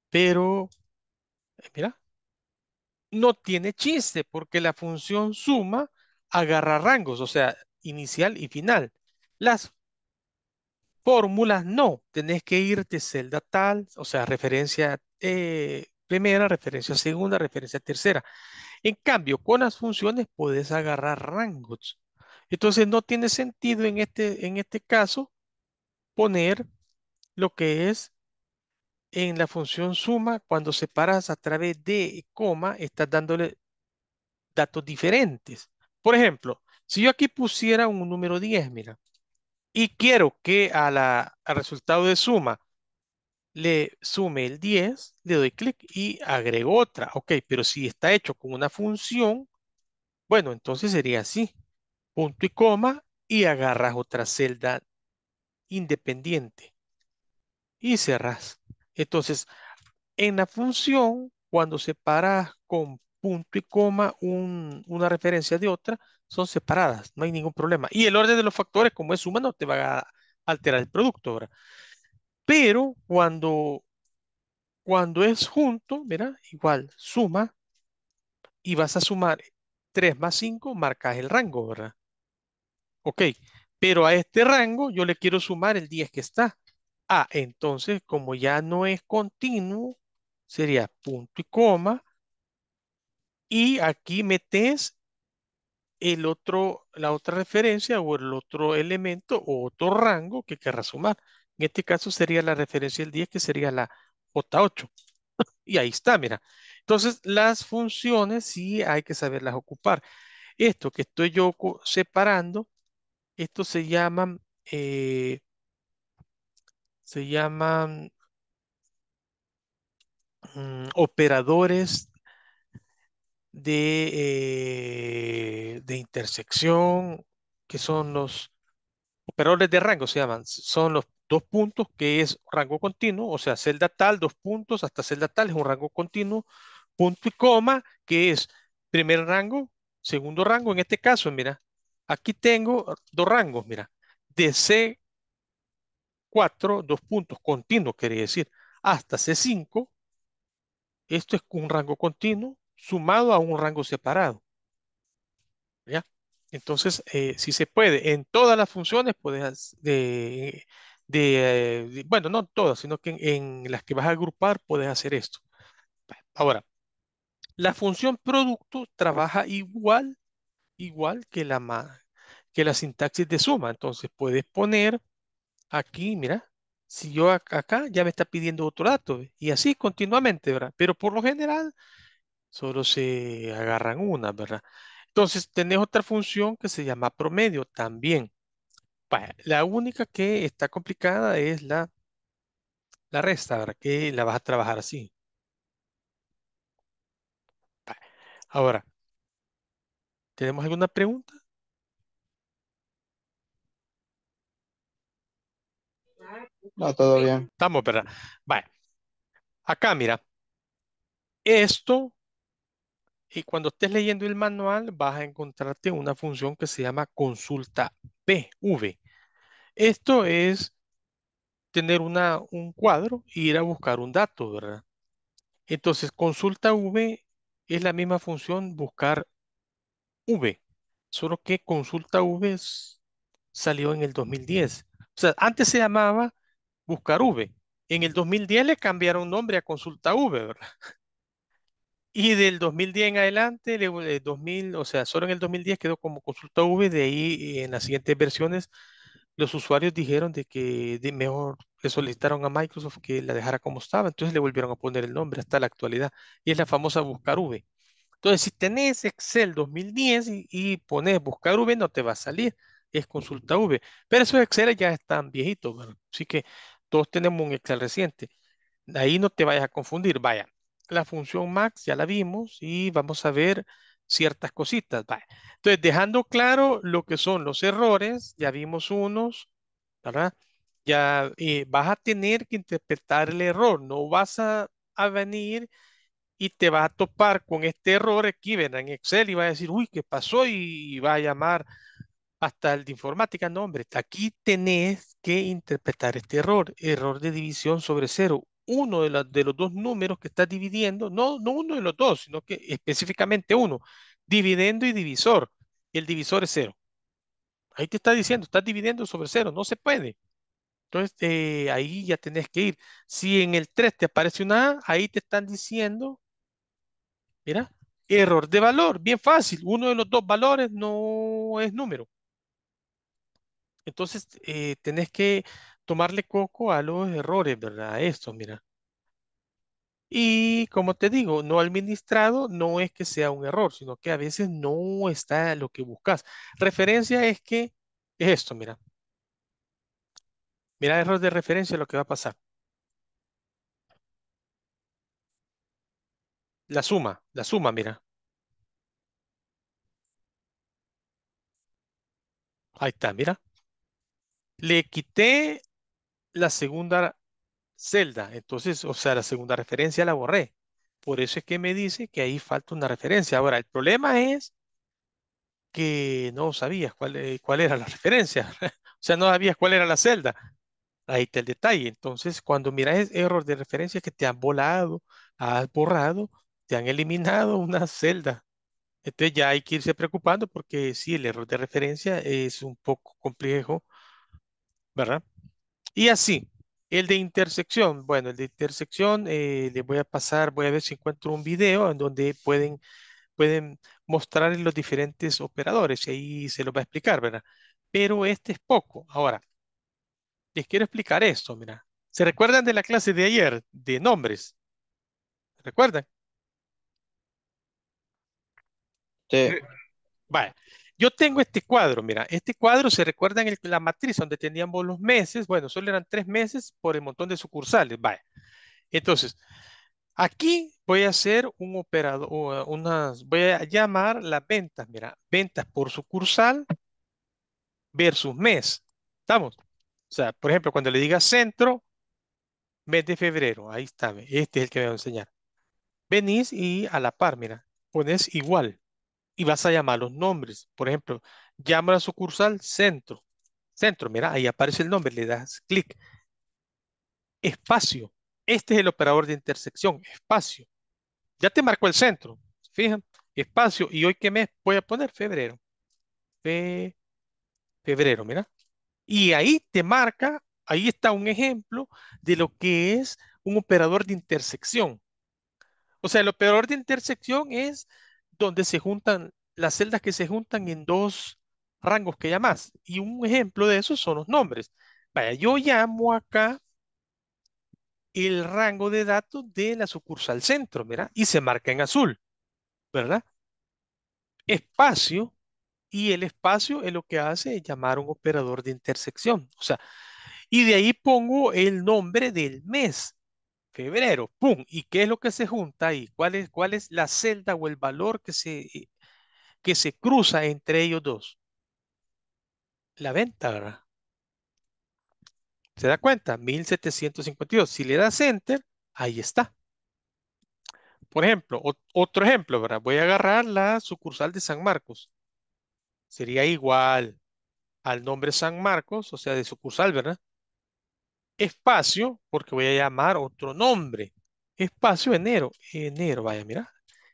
pero, eh, mira, no tiene chiste porque la función suma agarra rangos, o sea, inicial y final. Las fórmulas no, tenés que ir de celda tal, o sea, referencia eh, primera referencia, segunda referencia, tercera. En cambio, con las funciones puedes agarrar rangos. Entonces no tiene sentido en este, en este caso poner lo que es en la función suma, cuando separas a través de coma, estás dándole datos diferentes. Por ejemplo, si yo aquí pusiera un número 10, mira, y quiero que a la, al resultado de suma le sume el 10, le doy clic y agrego otra. Ok, pero si está hecho con una función, bueno, entonces sería así. Punto y coma y agarras otra celda independiente y cerras. Entonces, en la función, cuando separas con punto y coma una referencia de otra, son separadas, no hay ningún problema. Y el orden de los factores, como es suma, no te va a alterar el producto. ¿verdad? Pero cuando, cuando es junto, mira, igual, suma y vas a sumar 3 más 5, marcas el rango, ¿verdad? Ok, pero a este rango yo le quiero sumar el 10 que está. Ah, entonces, como ya no es continuo, sería punto y coma. Y aquí metes el otro, la otra referencia o el otro elemento o otro rango que querrás sumar. En este caso sería la referencia del 10, que sería la J8. *laughs* y ahí está, mira. Entonces, las funciones sí hay que saberlas ocupar. Esto que estoy yo separando, esto se llaman, eh, se llaman mm, operadores de, eh, de intersección, que son los operadores de rango, se llaman, son los dos puntos, que es rango continuo, o sea, celda tal, dos puntos, hasta celda tal es un rango continuo, punto y coma, que es primer rango, segundo rango, en este caso, mira, aquí tengo dos rangos, mira, de C4, dos puntos, continuos, quiere decir, hasta C5, esto es un rango continuo sumado a un rango separado. ¿Ya? Entonces, eh, si se puede, en todas las funciones puedes de, eh, de, bueno, no todas, sino que en, las que vas a agrupar puedes hacer esto. Ahora, la función producto trabaja igual, igual que la, que la sintaxis de suma. Entonces puedes poner aquí, mira, si yo acá ya me está pidiendo otro dato y así continuamente, ¿verdad? Pero por lo general solo se agarran una, ¿verdad? Entonces tenés otra función que se llama promedio también la única que está complicada es la, la resta, ¿verdad? Que la vas a trabajar así. Ahora, ¿tenemos alguna pregunta? No, todo bien. Estamos, ¿verdad? Acá, mira. Esto, y cuando estés leyendo el manual, vas a encontrarte una función que se llama consulta PV. Esto es tener una, un cuadro y ir a buscar un dato, ¿verdad? Entonces, consulta V es la misma función buscar V, solo que consulta V salió en el 2010. O sea, antes se llamaba buscar V. En el 2010 le cambiaron nombre a consulta V, ¿verdad? *laughs* Y del 2010 en adelante, 2000, eh, o sea, solo en el 2010 quedó como consulta V, de ahí eh, en las siguientes versiones los usuarios dijeron de que de mejor le solicitaron a Microsoft que la dejara como estaba, entonces le volvieron a poner el nombre hasta la actualidad y es la famosa buscar V. Entonces, si tenés Excel 2010 y, y pones buscar V, no te va a salir, es consulta V. Pero esos Excel ya están viejitos, así que todos tenemos un Excel reciente. Ahí no te vayas a confundir, vaya. La función max ya la vimos y vamos a ver ciertas cositas. ¿vale? Entonces, dejando claro lo que son los errores, ya vimos unos, ¿verdad? Ya eh, vas a tener que interpretar el error, no vas a, venir y te vas a topar con este error aquí, ¿verdad? En Excel y va a decir, uy, ¿qué pasó? Y, y va a llamar hasta el de informática, no, hombre, aquí tenés que interpretar este error, error de división sobre cero uno de, de, los dos números que estás dividiendo, no, no uno de los dos, sino que específicamente uno, dividendo y divisor. Y el divisor es cero. Ahí te está diciendo, estás dividiendo sobre cero, no se puede. Entonces, eh, ahí ya tenés que ir. Si en el 3 te aparece una A, ahí te están diciendo, mira, error de valor, bien fácil, uno de los dos valores no es número. Entonces, eh, tenés que tomarle coco a los errores, ¿verdad? Esto, mira. Y como te digo, no administrado no es que sea un error, sino que a veces no está lo que buscas. Referencia es que es esto, mira. Mira, error de referencia lo que va a pasar. La suma, la suma, mira. Ahí está, mira. Le quité la segunda celda. Entonces, o sea, la segunda referencia la borré. Por eso es que me dice que ahí falta una referencia. Ahora, el problema es que no sabías cuál, eh, cuál era la *laughs* referencia. o sea, no sabías cuál era la celda. Ahí está el detalle. Entonces, cuando miras error de referencia que te han volado, has borrado, te han eliminado una celda. Entonces ya hay que irse preocupando porque sí, el error de referencia es un poco complejo, ¿verdad? Y así, el de intersección. Bueno, el de intersección eh, les voy a pasar, voy a ver si encuentro un video en donde pueden, pueden mostrar los diferentes operadores y ahí se los va a explicar, ¿verdad? Pero este es poco. Ahora, les quiero explicar esto, mira. ¿Se recuerdan de la clase de ayer de nombres? ¿Recuerdan? Sí. Vale. Yo tengo este cuadro, mira, este cuadro se recuerda en la matriz donde teníamos los meses, bueno, solo eran tres meses por el montón de sucursales, vaya. Entonces, aquí voy a hacer un operador, eh, voy a llamar las ventas, mira, ventas por sucursal versus mes, ¿estamos? O sea, por ejemplo, cuando le diga centro, mes de febrero, ahí está, este es el que voy a enseñar. Venís y a la par, mira, pones igual, y vas a llamar los nombres. Por ejemplo, llama a la sucursal centro. Centro, mira, ahí aparece el nombre, le das clic. Espacio. Este es el operador de intersección, espacio. Ya te marcó el centro, fijan, espacio. ¿Y hoy qué mes voy a poner? Febrero. febrero, mira. Y ahí te marca, ahí está un ejemplo de lo que es un operador de intersección. O sea, el operador de intersección es donde se juntan las celdas que se juntan en dos rangos que llamas Y un ejemplo de eso son los nombres. Vaya, yo llamo acá el rango de datos de la sucursal centro, mira, y se marca en azul, ¿verdad? Espacio, y el espacio es lo que hace llamar un operador de intersección. O sea, y de ahí pongo el nombre del mes febrero, ¡pum! ¿Y qué es lo que se junta ahí? ¿Cuál es, cuál es la celda o el valor que se, eh, que se cruza entre ellos dos? La venta, ¿verdad? ¿Se da cuenta? 1752. Si le das enter, ahí está. Por ejemplo, otro ejemplo, ¿verdad? Voy a agarrar la sucursal de San Marcos. Sería igual al nombre San Marcos, o sea, de sucursal, ¿verdad? espacio, porque voy a llamar otro nombre, espacio enero, enero, vaya, mira.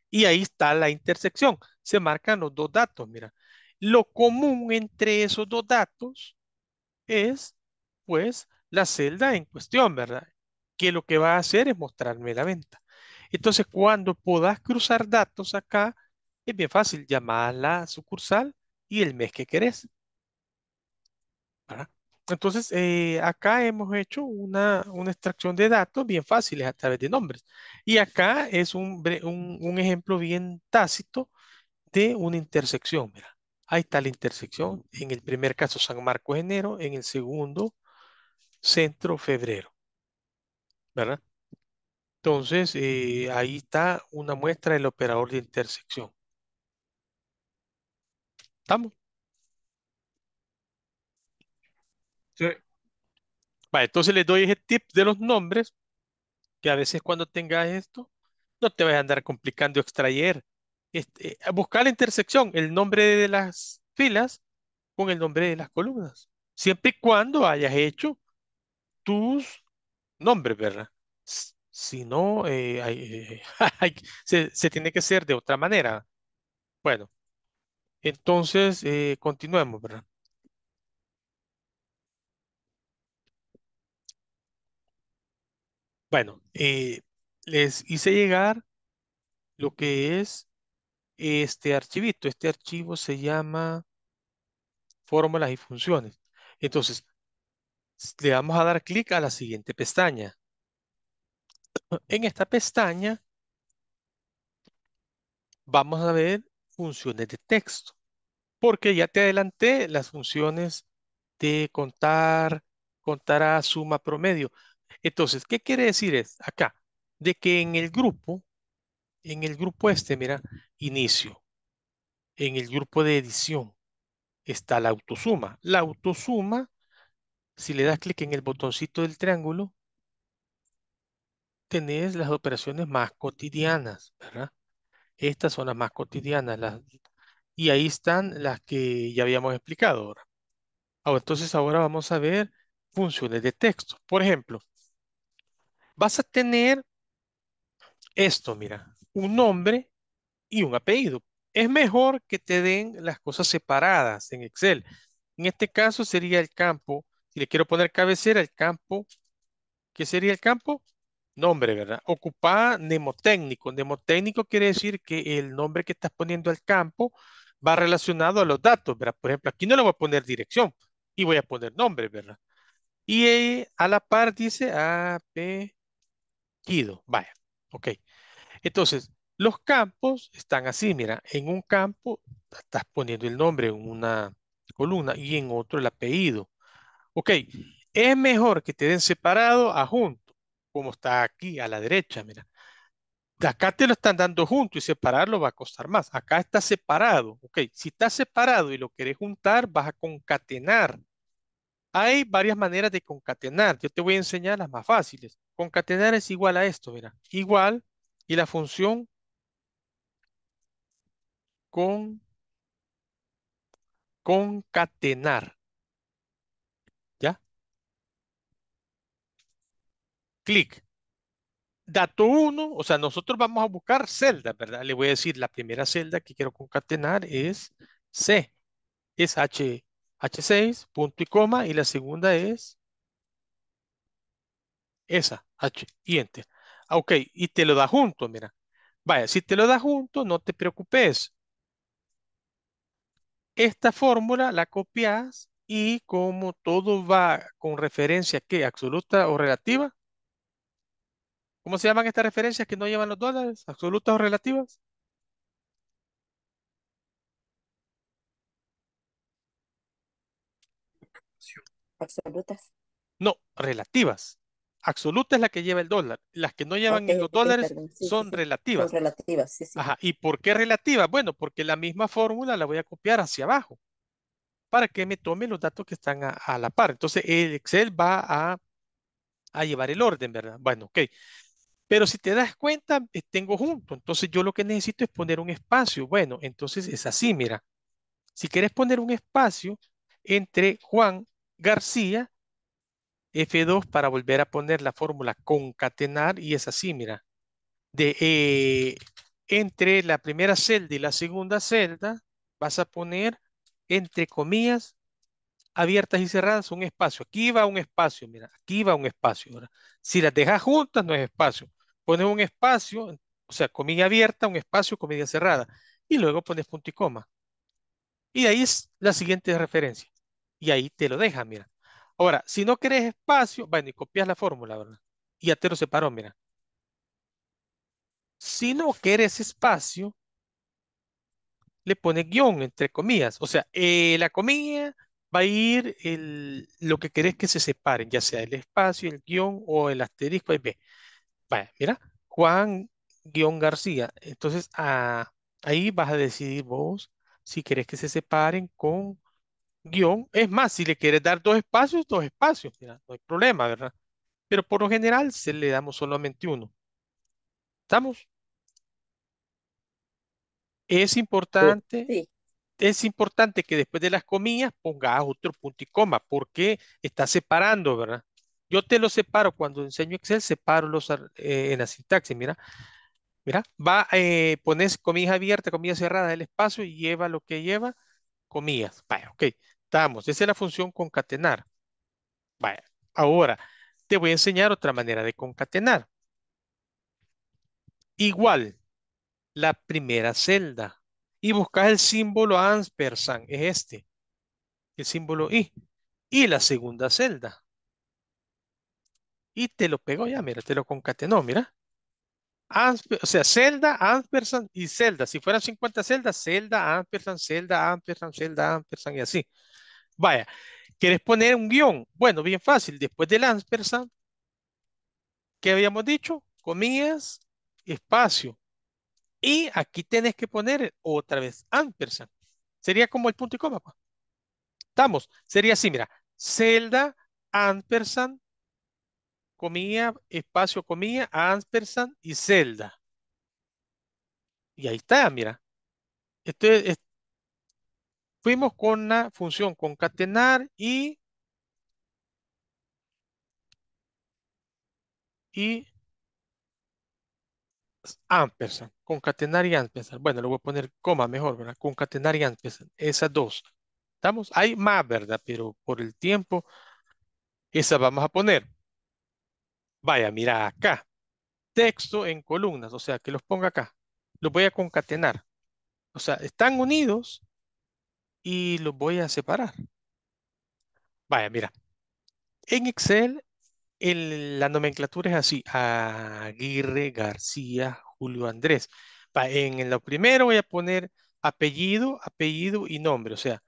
Y ahí está la intersección, se marcan los dos datos, mira. Lo común entre esos dos datos es, pues, la celda en cuestión, ¿verdad? Que lo que va a hacer es mostrarme la venta. Entonces, cuando puedas cruzar datos acá, es bien fácil llamar la sucursal y el mes que querés. ¿verdad? Entonces, eh, acá hemos hecho una, una, extracción de datos bien fáciles a través de nombres. Y acá es un, un, ejemplo bien tácito de una intersección. Mira, ahí está la intersección. En el primer caso, San Marcos enero. En el segundo, centro febrero. ¿Verdad? Entonces, eh, ahí está una muestra del operador de intersección. ¿Estamos? entonces les doy ese tip de los nombres, que a veces cuando tengas esto, no te vayas a andar complicando extraer. Este, eh, buscar la intersección, el nombre de las filas con el nombre de las columnas. Siempre y cuando hayas hecho tus nombres, ¿verdad? Si no, eh, hay, eh, *laughs* se, tiene que hacer de otra manera. Bueno, entonces continuemos, ¿verdad? Bueno, eh, les hice llegar lo que es este archivito. Este archivo se llama fórmulas y funciones. Entonces, le vamos a dar clic a la siguiente pestaña. *clears throat* En esta pestaña vamos a ver funciones de texto, porque ya te adelanté las funciones de contar, contar a suma, promedio. Entonces, ¿qué quiere decir es acá? De que en el grupo, en el grupo este, mira, inicio. En el grupo de edición está la autosuma. La autosuma, si le das clic en el botoncito del triángulo, tenés las operaciones más cotidianas, ¿verdad? Estas son las más cotidianas. y ahí están las que ya habíamos explicado ahora. Ah, entonces ahora vamos a ver funciones de texto. Por ejemplo, vas a tener esto, mira, un nombre y un apellido. Es mejor que te den las cosas separadas en Excel. En este caso sería el campo, si le quiero poner cabecera, el campo, ¿qué sería el campo? Nombre, ¿verdad? Ocupada mnemotécnico. Mnemotécnico quiere decir que el nombre que estás poniendo al campo va relacionado a los datos, ¿verdad? Por ejemplo, aquí no le voy a poner dirección y voy a poner nombre, ¿verdad? Y eh, a la par dice AP vaya, ok. Entonces, los campos están así, mira, en un campo estás poniendo el nombre en una columna y en otro el apellido. Ok, es mejor que te den separado a junto, como está aquí a la derecha, mira. Acá te lo están dando junto y separarlo va a costar más. Acá está separado, ok. Si está separado y lo querés juntar, vas a concatenar hay varias maneras de concatenar. Yo te voy a enseñar las más fáciles. Concatenar es igual a esto, ¿verdad? Igual y la función con concatenar. ¿Ya? Clic. Dato 1, o sea, nosotros vamos a buscar celda, ¿verdad? Le voy a decir, la primera celda que quiero concatenar es C, es H, e. H6, punto y coma, y la segunda es esa, H, y enter. Ah, ok, y te lo da junto, mira. Vaya, si te lo da junto, no te preocupes. Esta fórmula la copias y como todo va con referencia ¿qué? absoluta o relativa, ¿cómo se llaman estas referencias que no llevan los dólares? ¿Absolutas o relativas? absolutas. No, relativas. Absoluta es la que lleva el dólar. Las que no llevan los dólares son relativas. Son relativas, sí, sí. Ajá. ¿Y por qué relativas? Bueno, porque la misma fórmula la voy a copiar hacia abajo para que me tome los datos que están a, la par. Entonces, el Excel va a, a llevar el orden, ¿verdad? Bueno, ok. Pero si te das cuenta, eh, tengo junto. Entonces yo lo que necesito es poner un espacio. Bueno, entonces es así, mira. Si quieres poner un espacio entre Juan García, F2 para volver a poner la fórmula concatenar y es así, mira. De, eh, entre la primera celda y la segunda celda vas a poner entre comillas abiertas y cerradas un espacio. Aquí va un espacio, mira, aquí va un espacio. Si las dejas juntas no es espacio. Pones un espacio, o sea, comilla abierta, un espacio, comilla cerrada. Y luego pones punto y coma. Y ahí es la siguiente referencia y ahí te lo deja, mira. Ahora, si no querés espacio, bueno, y copias la fórmula, ¿verdad? Y ya te lo separó, mira. Si no querés espacio, le pones guión, entre comillas. O sea, eh, la comilla va a ir el, lo que querés que se separen, ya sea el espacio, el guión o el asterisco. Ahí ve. mira, Juan guión García. Entonces, ah, ahí vas a decidir vos si querés que se separen con guión. Es más, si le quieres dar dos espacios, dos espacios, no hay problema, ¿verdad? Pero por lo general se le damos solamente uno. ¿Estamos? Es importante, es importante que después de las comillas pongas otro punto y coma, porque está separando, ¿verdad? Yo te lo separo cuando enseño Excel, separo los eh, en la sintaxis, mira. Mira, va, eh, pones comillas abiertas, comillas cerradas, el espacio y lleva lo que lleva, comillas. Vale, ok. Estamos, Esa es la función concatenar. ahora te voy a enseñar otra manera de concatenar. Igual, la primera celda. Y buscas el símbolo ampersand, es este. El símbolo I. Y la segunda celda. Y te lo pego ya, mira, te lo concatenó, mira o sea, celda, ampersand y celda. Si fueran 50 celdas, celda, ampersand, celda, ampersand, celda, ampersand y así. Vaya, ¿Quieres poner un guión? Bueno, bien fácil. Después del ampersand, ¿qué habíamos dicho? Comillas, espacio. Y aquí tenés que poner otra vez ampersand. Sería como el punto y coma. Pues. Estamos. Sería así, mira. Celda, ampersand, comía espacio, comía ampersand y celda. Y ahí está, mira. Esto es, fuimos con la función concatenar y, y ampersand. Concatenar y ampersand. Bueno, lo voy a poner coma mejor, ¿verdad? Concatenar y ampersand. Esas dos. ¿Estamos? Hay más, ¿verdad? Pero por el tiempo, esas vamos a poner. Vaya, mira acá. Texto en columnas, o sea, que los ponga acá. Los voy a concatenar. O sea, están unidos y los voy a separar. Vaya, mira. En Excel, la nomenclatura es así. Aguirre, García, Julio Andrés. En, en lo primero voy a poner apellido, apellido y nombre. O sea,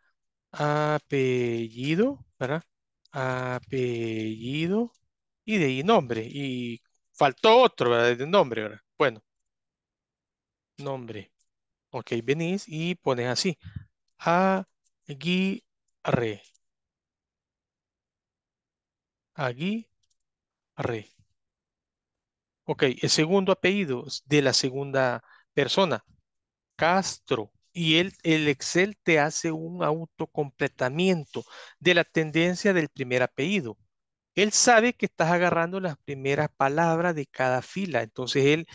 apellido, ¿verdad? Apellido, y de ahí nombre. Y faltó otro, ¿verdad? De nombre, ¿verdad? Bueno, nombre. Ok, venís y pones así. Aguirre. Aguirre. Ok, el segundo apellido de la segunda persona. Castro. Y el, el Excel te hace un autocompletamiento de la tendencia del primer apellido él sabe que estás agarrando las primeras palabras de cada fila. Entonces él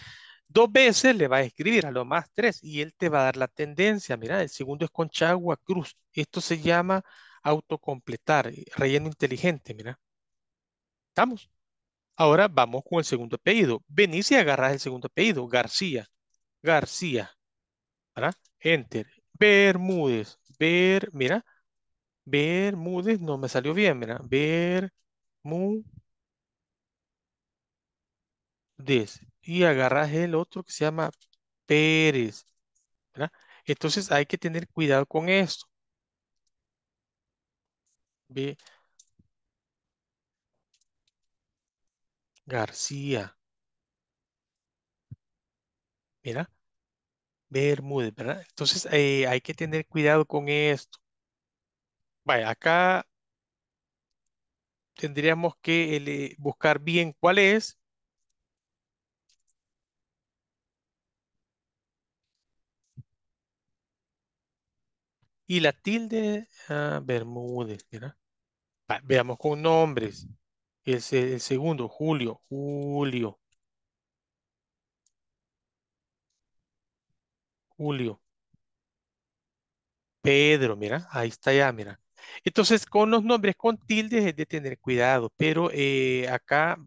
dos veces le va a escribir, a lo más tres, y él te va a dar la tendencia. Mira, el segundo es Chagua Cruz. Esto se llama autocompletar, eh, relleno inteligente, mira. ¿Estamos? Ahora vamos con el segundo apellido. Venís y agarras el segundo apellido, García. García. ¿Verdad? Enter. Bermúdez. Ver, mira. Bermúdez no me salió bien, mira. Ver, move Y agarras el otro que se llama Pérez. ¿verdad? Entonces hay que tener cuidado con esto. García. Mira. Bermúdez, ¿verdad? Entonces eh, hay que tener cuidado con esto. Vaya, acá tendríamos que eh, buscar bien cuál es. Y la tilde ah, Bermúdez, mira. veamos con nombres. El, el segundo, Julio, Julio. Julio. Pedro, mira, ahí está ya, mira. Entonces, con los nombres con tildes es de tener cuidado, pero eh, acá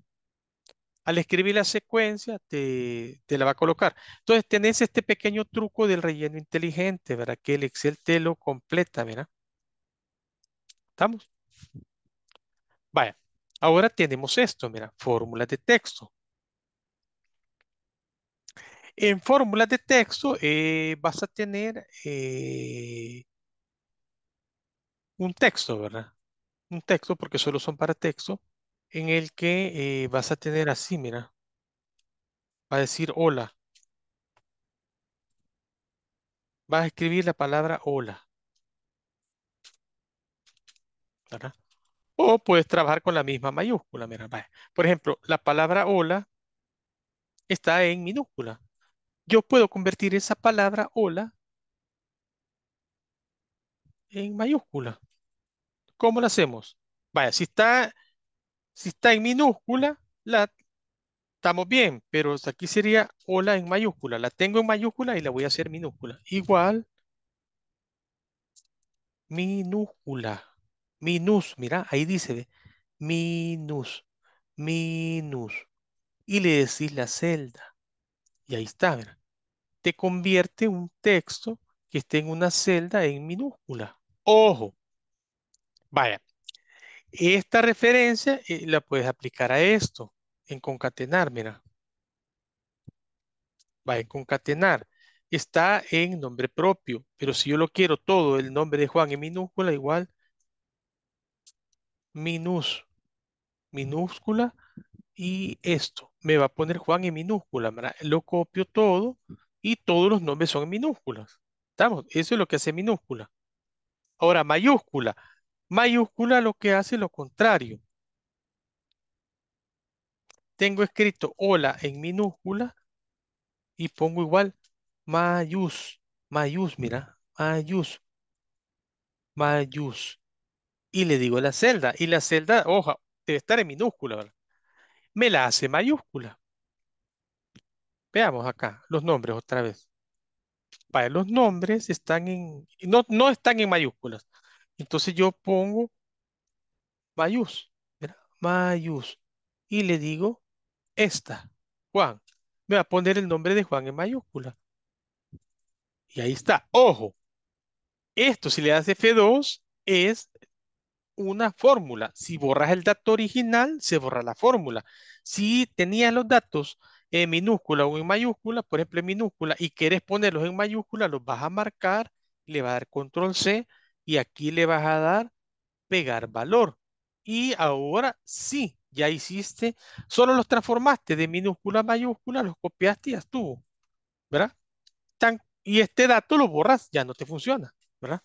al escribir la secuencia te, la va a colocar. Entonces, tenés este pequeño truco del relleno inteligente, ¿verdad? Que el Excel te lo completa, ¿verdad? ¿Estamos? Vaya, ahora tenemos esto, mira, fórmulas de texto. En fórmulas de texto eh, vas a tener eh, un texto, ¿verdad? Un texto, porque solo son para texto, en el que eh, vas a tener así, mira, va a decir hola. Vas a escribir la palabra hola. ¿Verdad? O puedes trabajar con la misma mayúscula, mira, Por ejemplo, la palabra hola está en minúscula. Yo puedo convertir esa palabra hola en mayúscula. ¿Cómo lo hacemos? Vaya, si está, si está en minúscula, la estamos bien, pero aquí sería hola en mayúscula. La tengo en mayúscula y la voy a hacer minúscula. Igual, minúscula, minus, mira, ahí dice, minus, minus. Y le decís la celda. Y ahí está, mira. Te convierte un texto que esté en una celda en minúscula. Ojo, vaya, esta referencia eh, la puedes aplicar a esto, en concatenar, mira. Va en concatenar. Está en nombre propio, pero si yo lo quiero todo, el nombre de Juan en minúscula, igual, minus, minúscula, y esto. Me va a poner Juan en minúscula, Lo copio todo y todos los nombres son en minúsculas. ¿Estamos? Eso es lo que hace minúscula. Ahora, mayúscula. Mayúscula lo que hace lo contrario. Tengo escrito hola en minúscula y pongo igual mayús, mayús, mira, mayús, mayús. Y le digo la celda, y la celda, ojo, debe estar en minúscula, ¿verdad? Me la hace mayúscula. Veamos acá los nombres otra vez. Para los nombres están en, no, están en mayúsculas. Entonces yo pongo mayús, mayús, y le digo esta, Juan. Me va a poner el nombre de Juan en mayúscula. Y ahí está. Ojo, esto si le das F2 es una fórmula. Si borras el dato original, se borra la fórmula. Si tenías los datos en eh, minúscula o en mayúscula, por ejemplo en minúscula, y quieres ponerlos en mayúscula, los vas a marcar, le vas a dar control C y aquí le vas a dar pegar valor. Y ahora sí, ya hiciste, solo los transformaste de minúscula a mayúscula, los copiaste y ya estuvo, ¿verdad? Tan, y este dato lo borras, ya no te funciona, ¿verdad?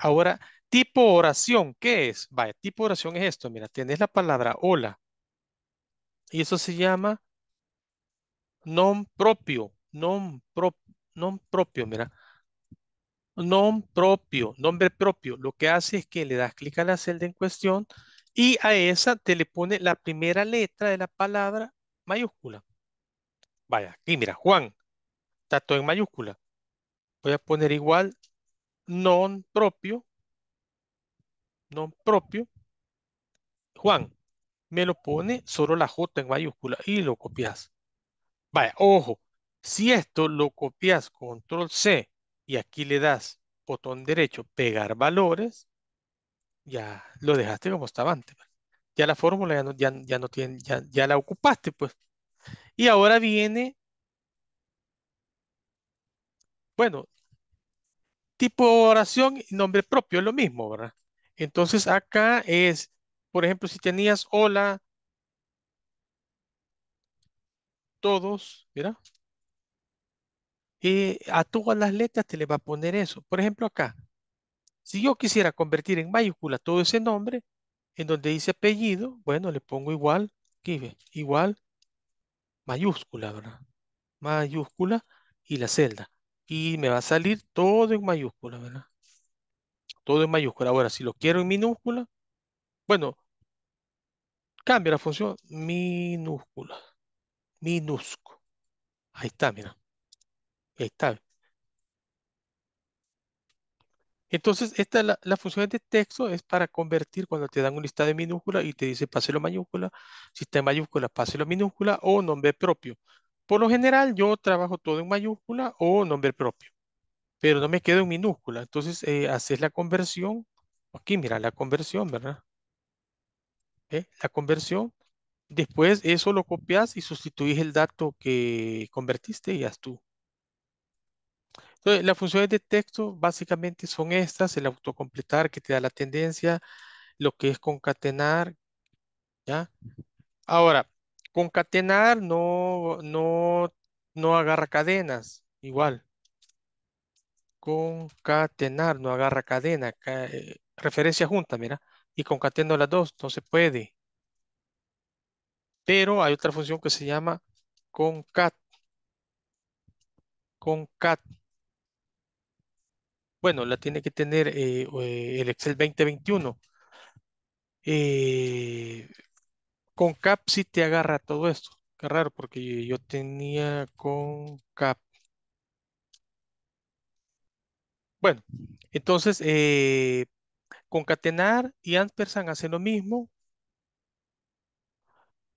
Ahora, tipo oración, ¿qué es? Vaya, tipo oración es esto, mira, tienes la palabra hola, y eso se llama non propio, non, propio, mira. Non propio, nombre propio. Lo que hace es que le das clic a la celda en cuestión y a esa te le pone la primera letra de la palabra mayúscula. Vaya, aquí mira, Juan, está todo en mayúscula. Voy a poner igual non propio, non propio, Juan me lo pone solo la J en mayúscula y lo copias. Vaya, ojo, si esto lo copias control C y aquí le das botón derecho, pegar valores, ya lo dejaste como estaba antes. Pues. Ya la fórmula ya no, ya, ya no tiene, ya, la ocupaste, pues. Y ahora viene, bueno, tipo oración y nombre propio, es lo mismo, ¿verdad? Entonces acá es por ejemplo, si tenías hola, todos, mira. Y eh, a todas las letras te le va a poner eso. Por ejemplo, acá. Si yo quisiera convertir en mayúscula todo ese nombre, en donde dice apellido, bueno, le pongo igual, aquí ve, igual, mayúscula, ¿verdad? Mayúscula y la celda. Y me va a salir todo en mayúscula, ¿verdad? Todo en mayúscula. Ahora, si lo quiero en minúscula, bueno, Cambia la función minúscula. minúsculo Ahí está, mira. Ahí está. Entonces, esta la, función de texto es para convertir cuando te dan un lista de minúscula y te dice páselo mayúscula. Si está en mayúscula, páselo minúscula o nombre propio. Por lo general, yo trabajo todo en mayúscula o nombre propio. Pero no me quedo en minúscula. Entonces, eh, haces la conversión. Aquí, mira, la conversión, ¿verdad? ¿eh? la conversión. Después eso lo copias y sustituís el dato que convertiste y haz tú. Entonces, las funciones de texto básicamente son estas, el autocompletar que te da la tendencia, lo que es concatenar, ¿ya? Ahora, concatenar no, no, no agarra cadenas, igual. Concatenar no agarra cadena, eh, referencia junta, mira y concatenando las dos, no se puede. Pero hay otra función que se llama concat. Concat. Bueno, la tiene que tener eh, eh, el Excel 2021. Eh, con sí te agarra todo esto. Qué raro, porque yo tenía concat. Bueno, entonces, eh, Concatenar y ampersand hace lo mismo.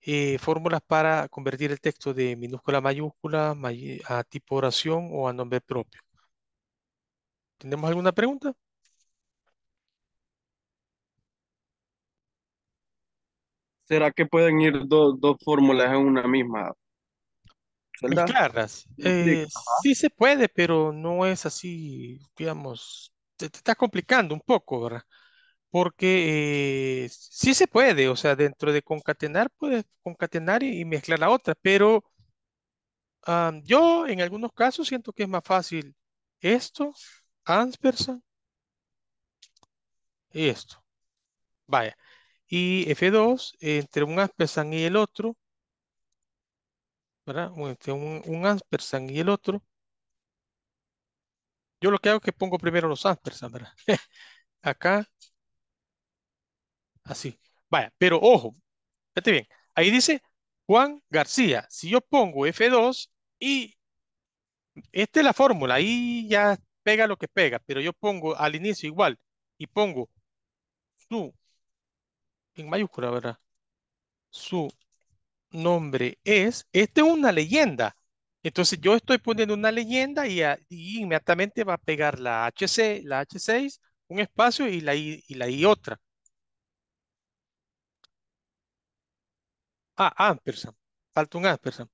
Eh, fórmulas para convertir el texto de minúscula a mayúscula a tipo oración o a nombre propio. ¿Tenemos alguna pregunta? ¿Será que pueden ir dos fórmulas en una misma? ¿Verdad? Eh, sí se puede, pero no es así, digamos, te está complicando un poco, ¿verdad? porque eh, sí se puede, o sea, dentro de concatenar puedes concatenar y, mezclar la otra, pero ah, yo en algunos casos siento que es más fácil esto, Ansperson, y esto. Vaya. Y F2, entre un Ansperson y el otro, ¿verdad? entre un, un Ansperson y el otro, yo lo que hago es que pongo primero los Ansperson, ¿verdad? *laughs* Acá Así. Vaya, pero ojo, fíjate bien. Ahí dice Juan García. Si yo pongo F2 y esta es la fórmula, ahí ya pega lo que pega, pero yo pongo al inicio igual y pongo su, en mayúscula, ¿verdad? Su nombre es, esta es una leyenda. Entonces yo estoy poniendo una leyenda y, inmediatamente va a pegar la HC, la H6, un espacio y la y la I otra. Ah, ampersand. Falta un ampersand.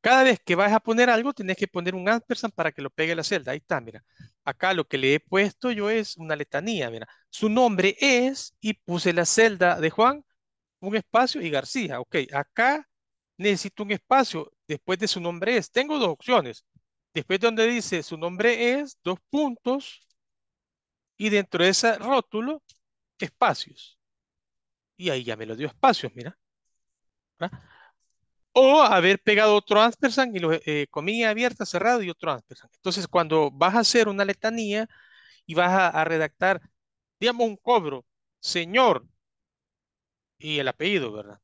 Cada vez que vas a poner algo, Tienes que poner un ampersand para que lo pegue la celda. Ahí está, mira. Acá lo que le he puesto yo es una letanía, mira. Su nombre es, y puse la celda de Juan, un espacio y García. Ok, acá necesito un espacio después de su nombre es. Tengo dos opciones. Después de donde dice su nombre es, dos puntos, y dentro de ese rótulo, espacios. Y ahí ya me lo dio espacios, mira. ¿verdad? O haber pegado otro ampersand y lo eh, comía abierta, cerrado y otro ampersand. Entonces, cuando vas a hacer una letanía y vas a, redactar, digamos, un cobro, señor, y el apellido, ¿verdad?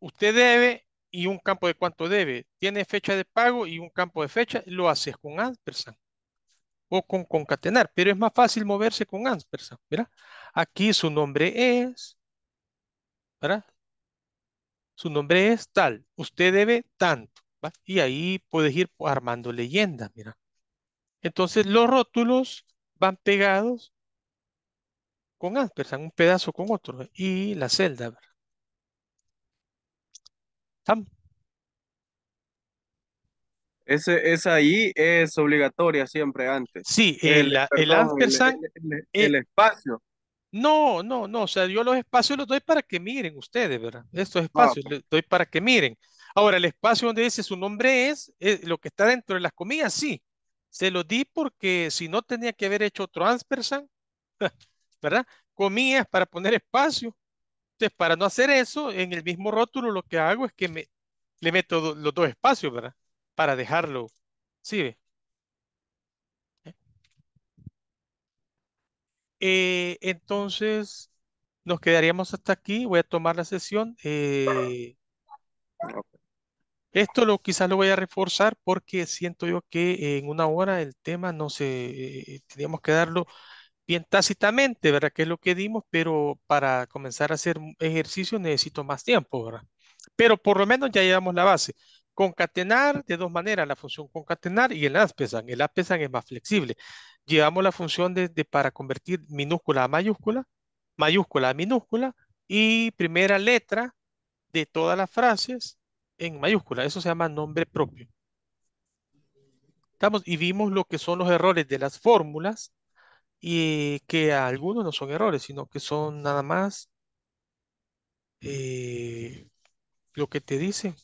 Usted debe y un campo de cuánto debe. Tiene fecha de pago y un campo de fecha, lo haces con ampersand o con concatenar, pero es más fácil moverse con ampersand, ¿verdad? Aquí su nombre es, ¿verdad? su nombre es tal, usted debe tanto, Y ahí puedes ir armando leyendas, mira. Entonces los rótulos van pegados con ampersand, un pedazo con otro, ¿eh? y la celda, ¿verdad? Ese, esa ahí es obligatoria siempre antes. Sí, el, el, El, eh espacio. No, no, no, o sea, yo los espacios los doy para que miren ustedes, ¿verdad? Estos ah, espacios los doy para que miren. Ahora, el espacio donde dice su nombre es, eh, lo que está dentro de las comillas, sí. Se lo di porque si no tenía que haber hecho otro ampersand, *laughs* ¿verdad? Comillas para poner espacio. Entonces, para no hacer eso, en el mismo rótulo lo que hago es que me, le meto los dos espacios, ¿verdad? Para dejarlo, ¿sí? Eh, entonces, nos quedaríamos hasta aquí. Voy a tomar la sesión. Eh, esto lo, quizás lo voy a reforzar porque siento yo que en una hora el tema no se... teníamos que darlo bien tácitamente, ¿verdad? Que es lo que dimos, pero para comenzar a hacer ejercicio necesito más tiempo, ¿verdad? Pero por lo menos ya llevamos la base. Concatenar de dos maneras, la función concatenar y el ASPESAN. El ASPESAN es más flexible llevamos la función de, para convertir minúscula a mayúscula, mayúscula a minúscula y primera letra de todas las frases en mayúscula. Eso se llama nombre propio. Estamos, y vimos lo que son los errores de las fórmulas y que algunos no son errores, sino que son nada más eh, lo que te dice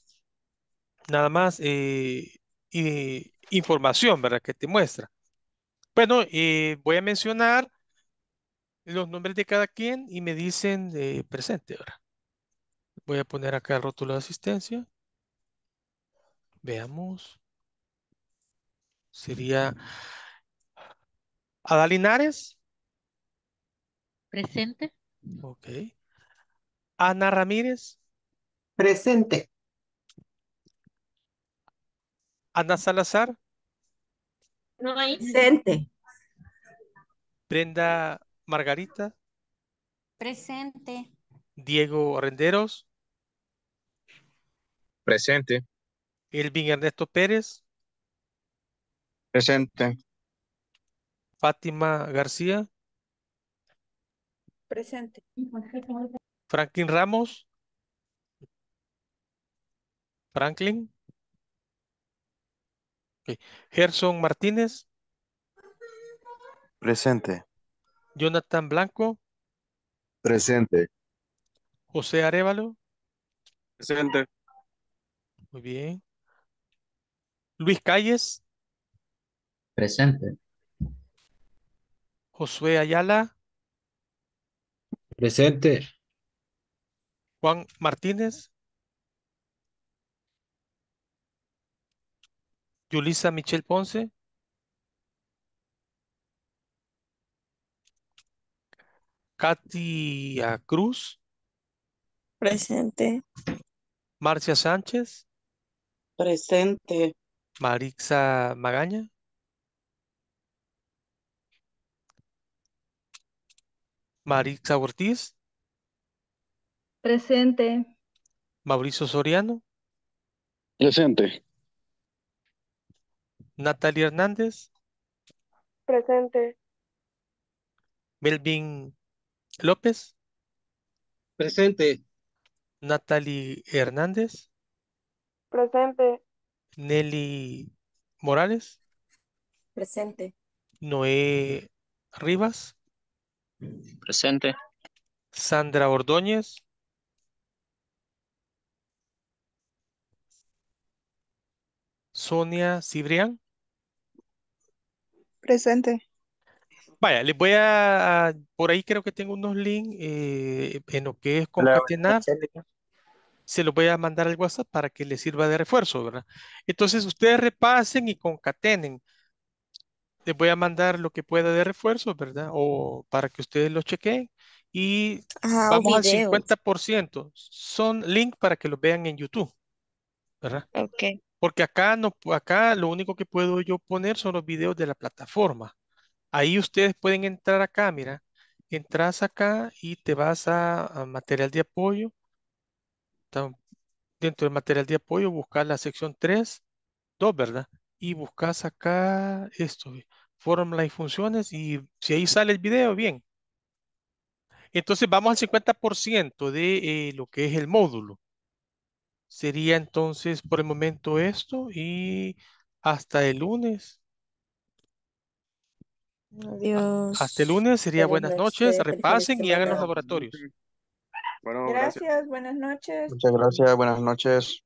nada más eh, información, ¿verdad? Que te muestra. Bueno, eh, voy a mencionar los nombres de cada quien y me dicen eh, presente ahora. Voy a poner acá el rótulo de asistencia. Veamos. Sería Adalinares. Presente. Ok. Ana Ramírez. Presente. Ana Salazar. No hay. Presente. Brenda Margarita. Presente. Diego Renderos. Presente. Elvin Ernesto Pérez. Presente. Fátima García. Presente. Franklin Ramos. Franklin. Gerson Martínez. Presente. Jonathan Blanco. Presente. José Arevalo. Presente. Muy bien. Luis Calles. Presente. Josué Ayala. Presente. Juan Martínez. Yulisa Michelle Ponce. Katia Cruz. Presente. Marcia Sánchez. Presente. Marixa Magaña. Marixa Ortiz. Presente. Mauricio Soriano. Presente. Natalie Hernández. Presente. Melvin López. Presente. Natalie Hernández. Presente. Nelly Morales. Presente. Noé Rivas. Presente. Sandra Ordóñez. Sonia Cibrián. Presente. Vaya, les voy a, por ahí creo que tengo unos links eh, en lo que es concatenar. Se los voy a mandar al WhatsApp para que les sirva de refuerzo, ¿verdad? Entonces ustedes repasen y concatenen. Les voy a mandar lo que pueda de refuerzo, ¿verdad? O para que ustedes lo chequen. Y vamos al 50%. Son links para que los vean en YouTube, ¿verdad? Ok. Porque acá, no, acá lo único que puedo yo poner son los videos de la plataforma. Ahí ustedes pueden entrar acá, mira. Entras acá y te vas a, material de apoyo. Dentro del material de apoyo buscar la sección 3, 2, ¿verdad? Y buscas acá esto, fórmula y funciones. Y si ahí sale el video, bien. Entonces vamos al 50% de eh, lo que es el módulo. Sería entonces por el momento esto y hasta el lunes. Adiós. Hasta el lunes sería buenas noches. Repasen y hagan los laboratorios. gracias, buenas noches. Muchas gracias, buenas noches.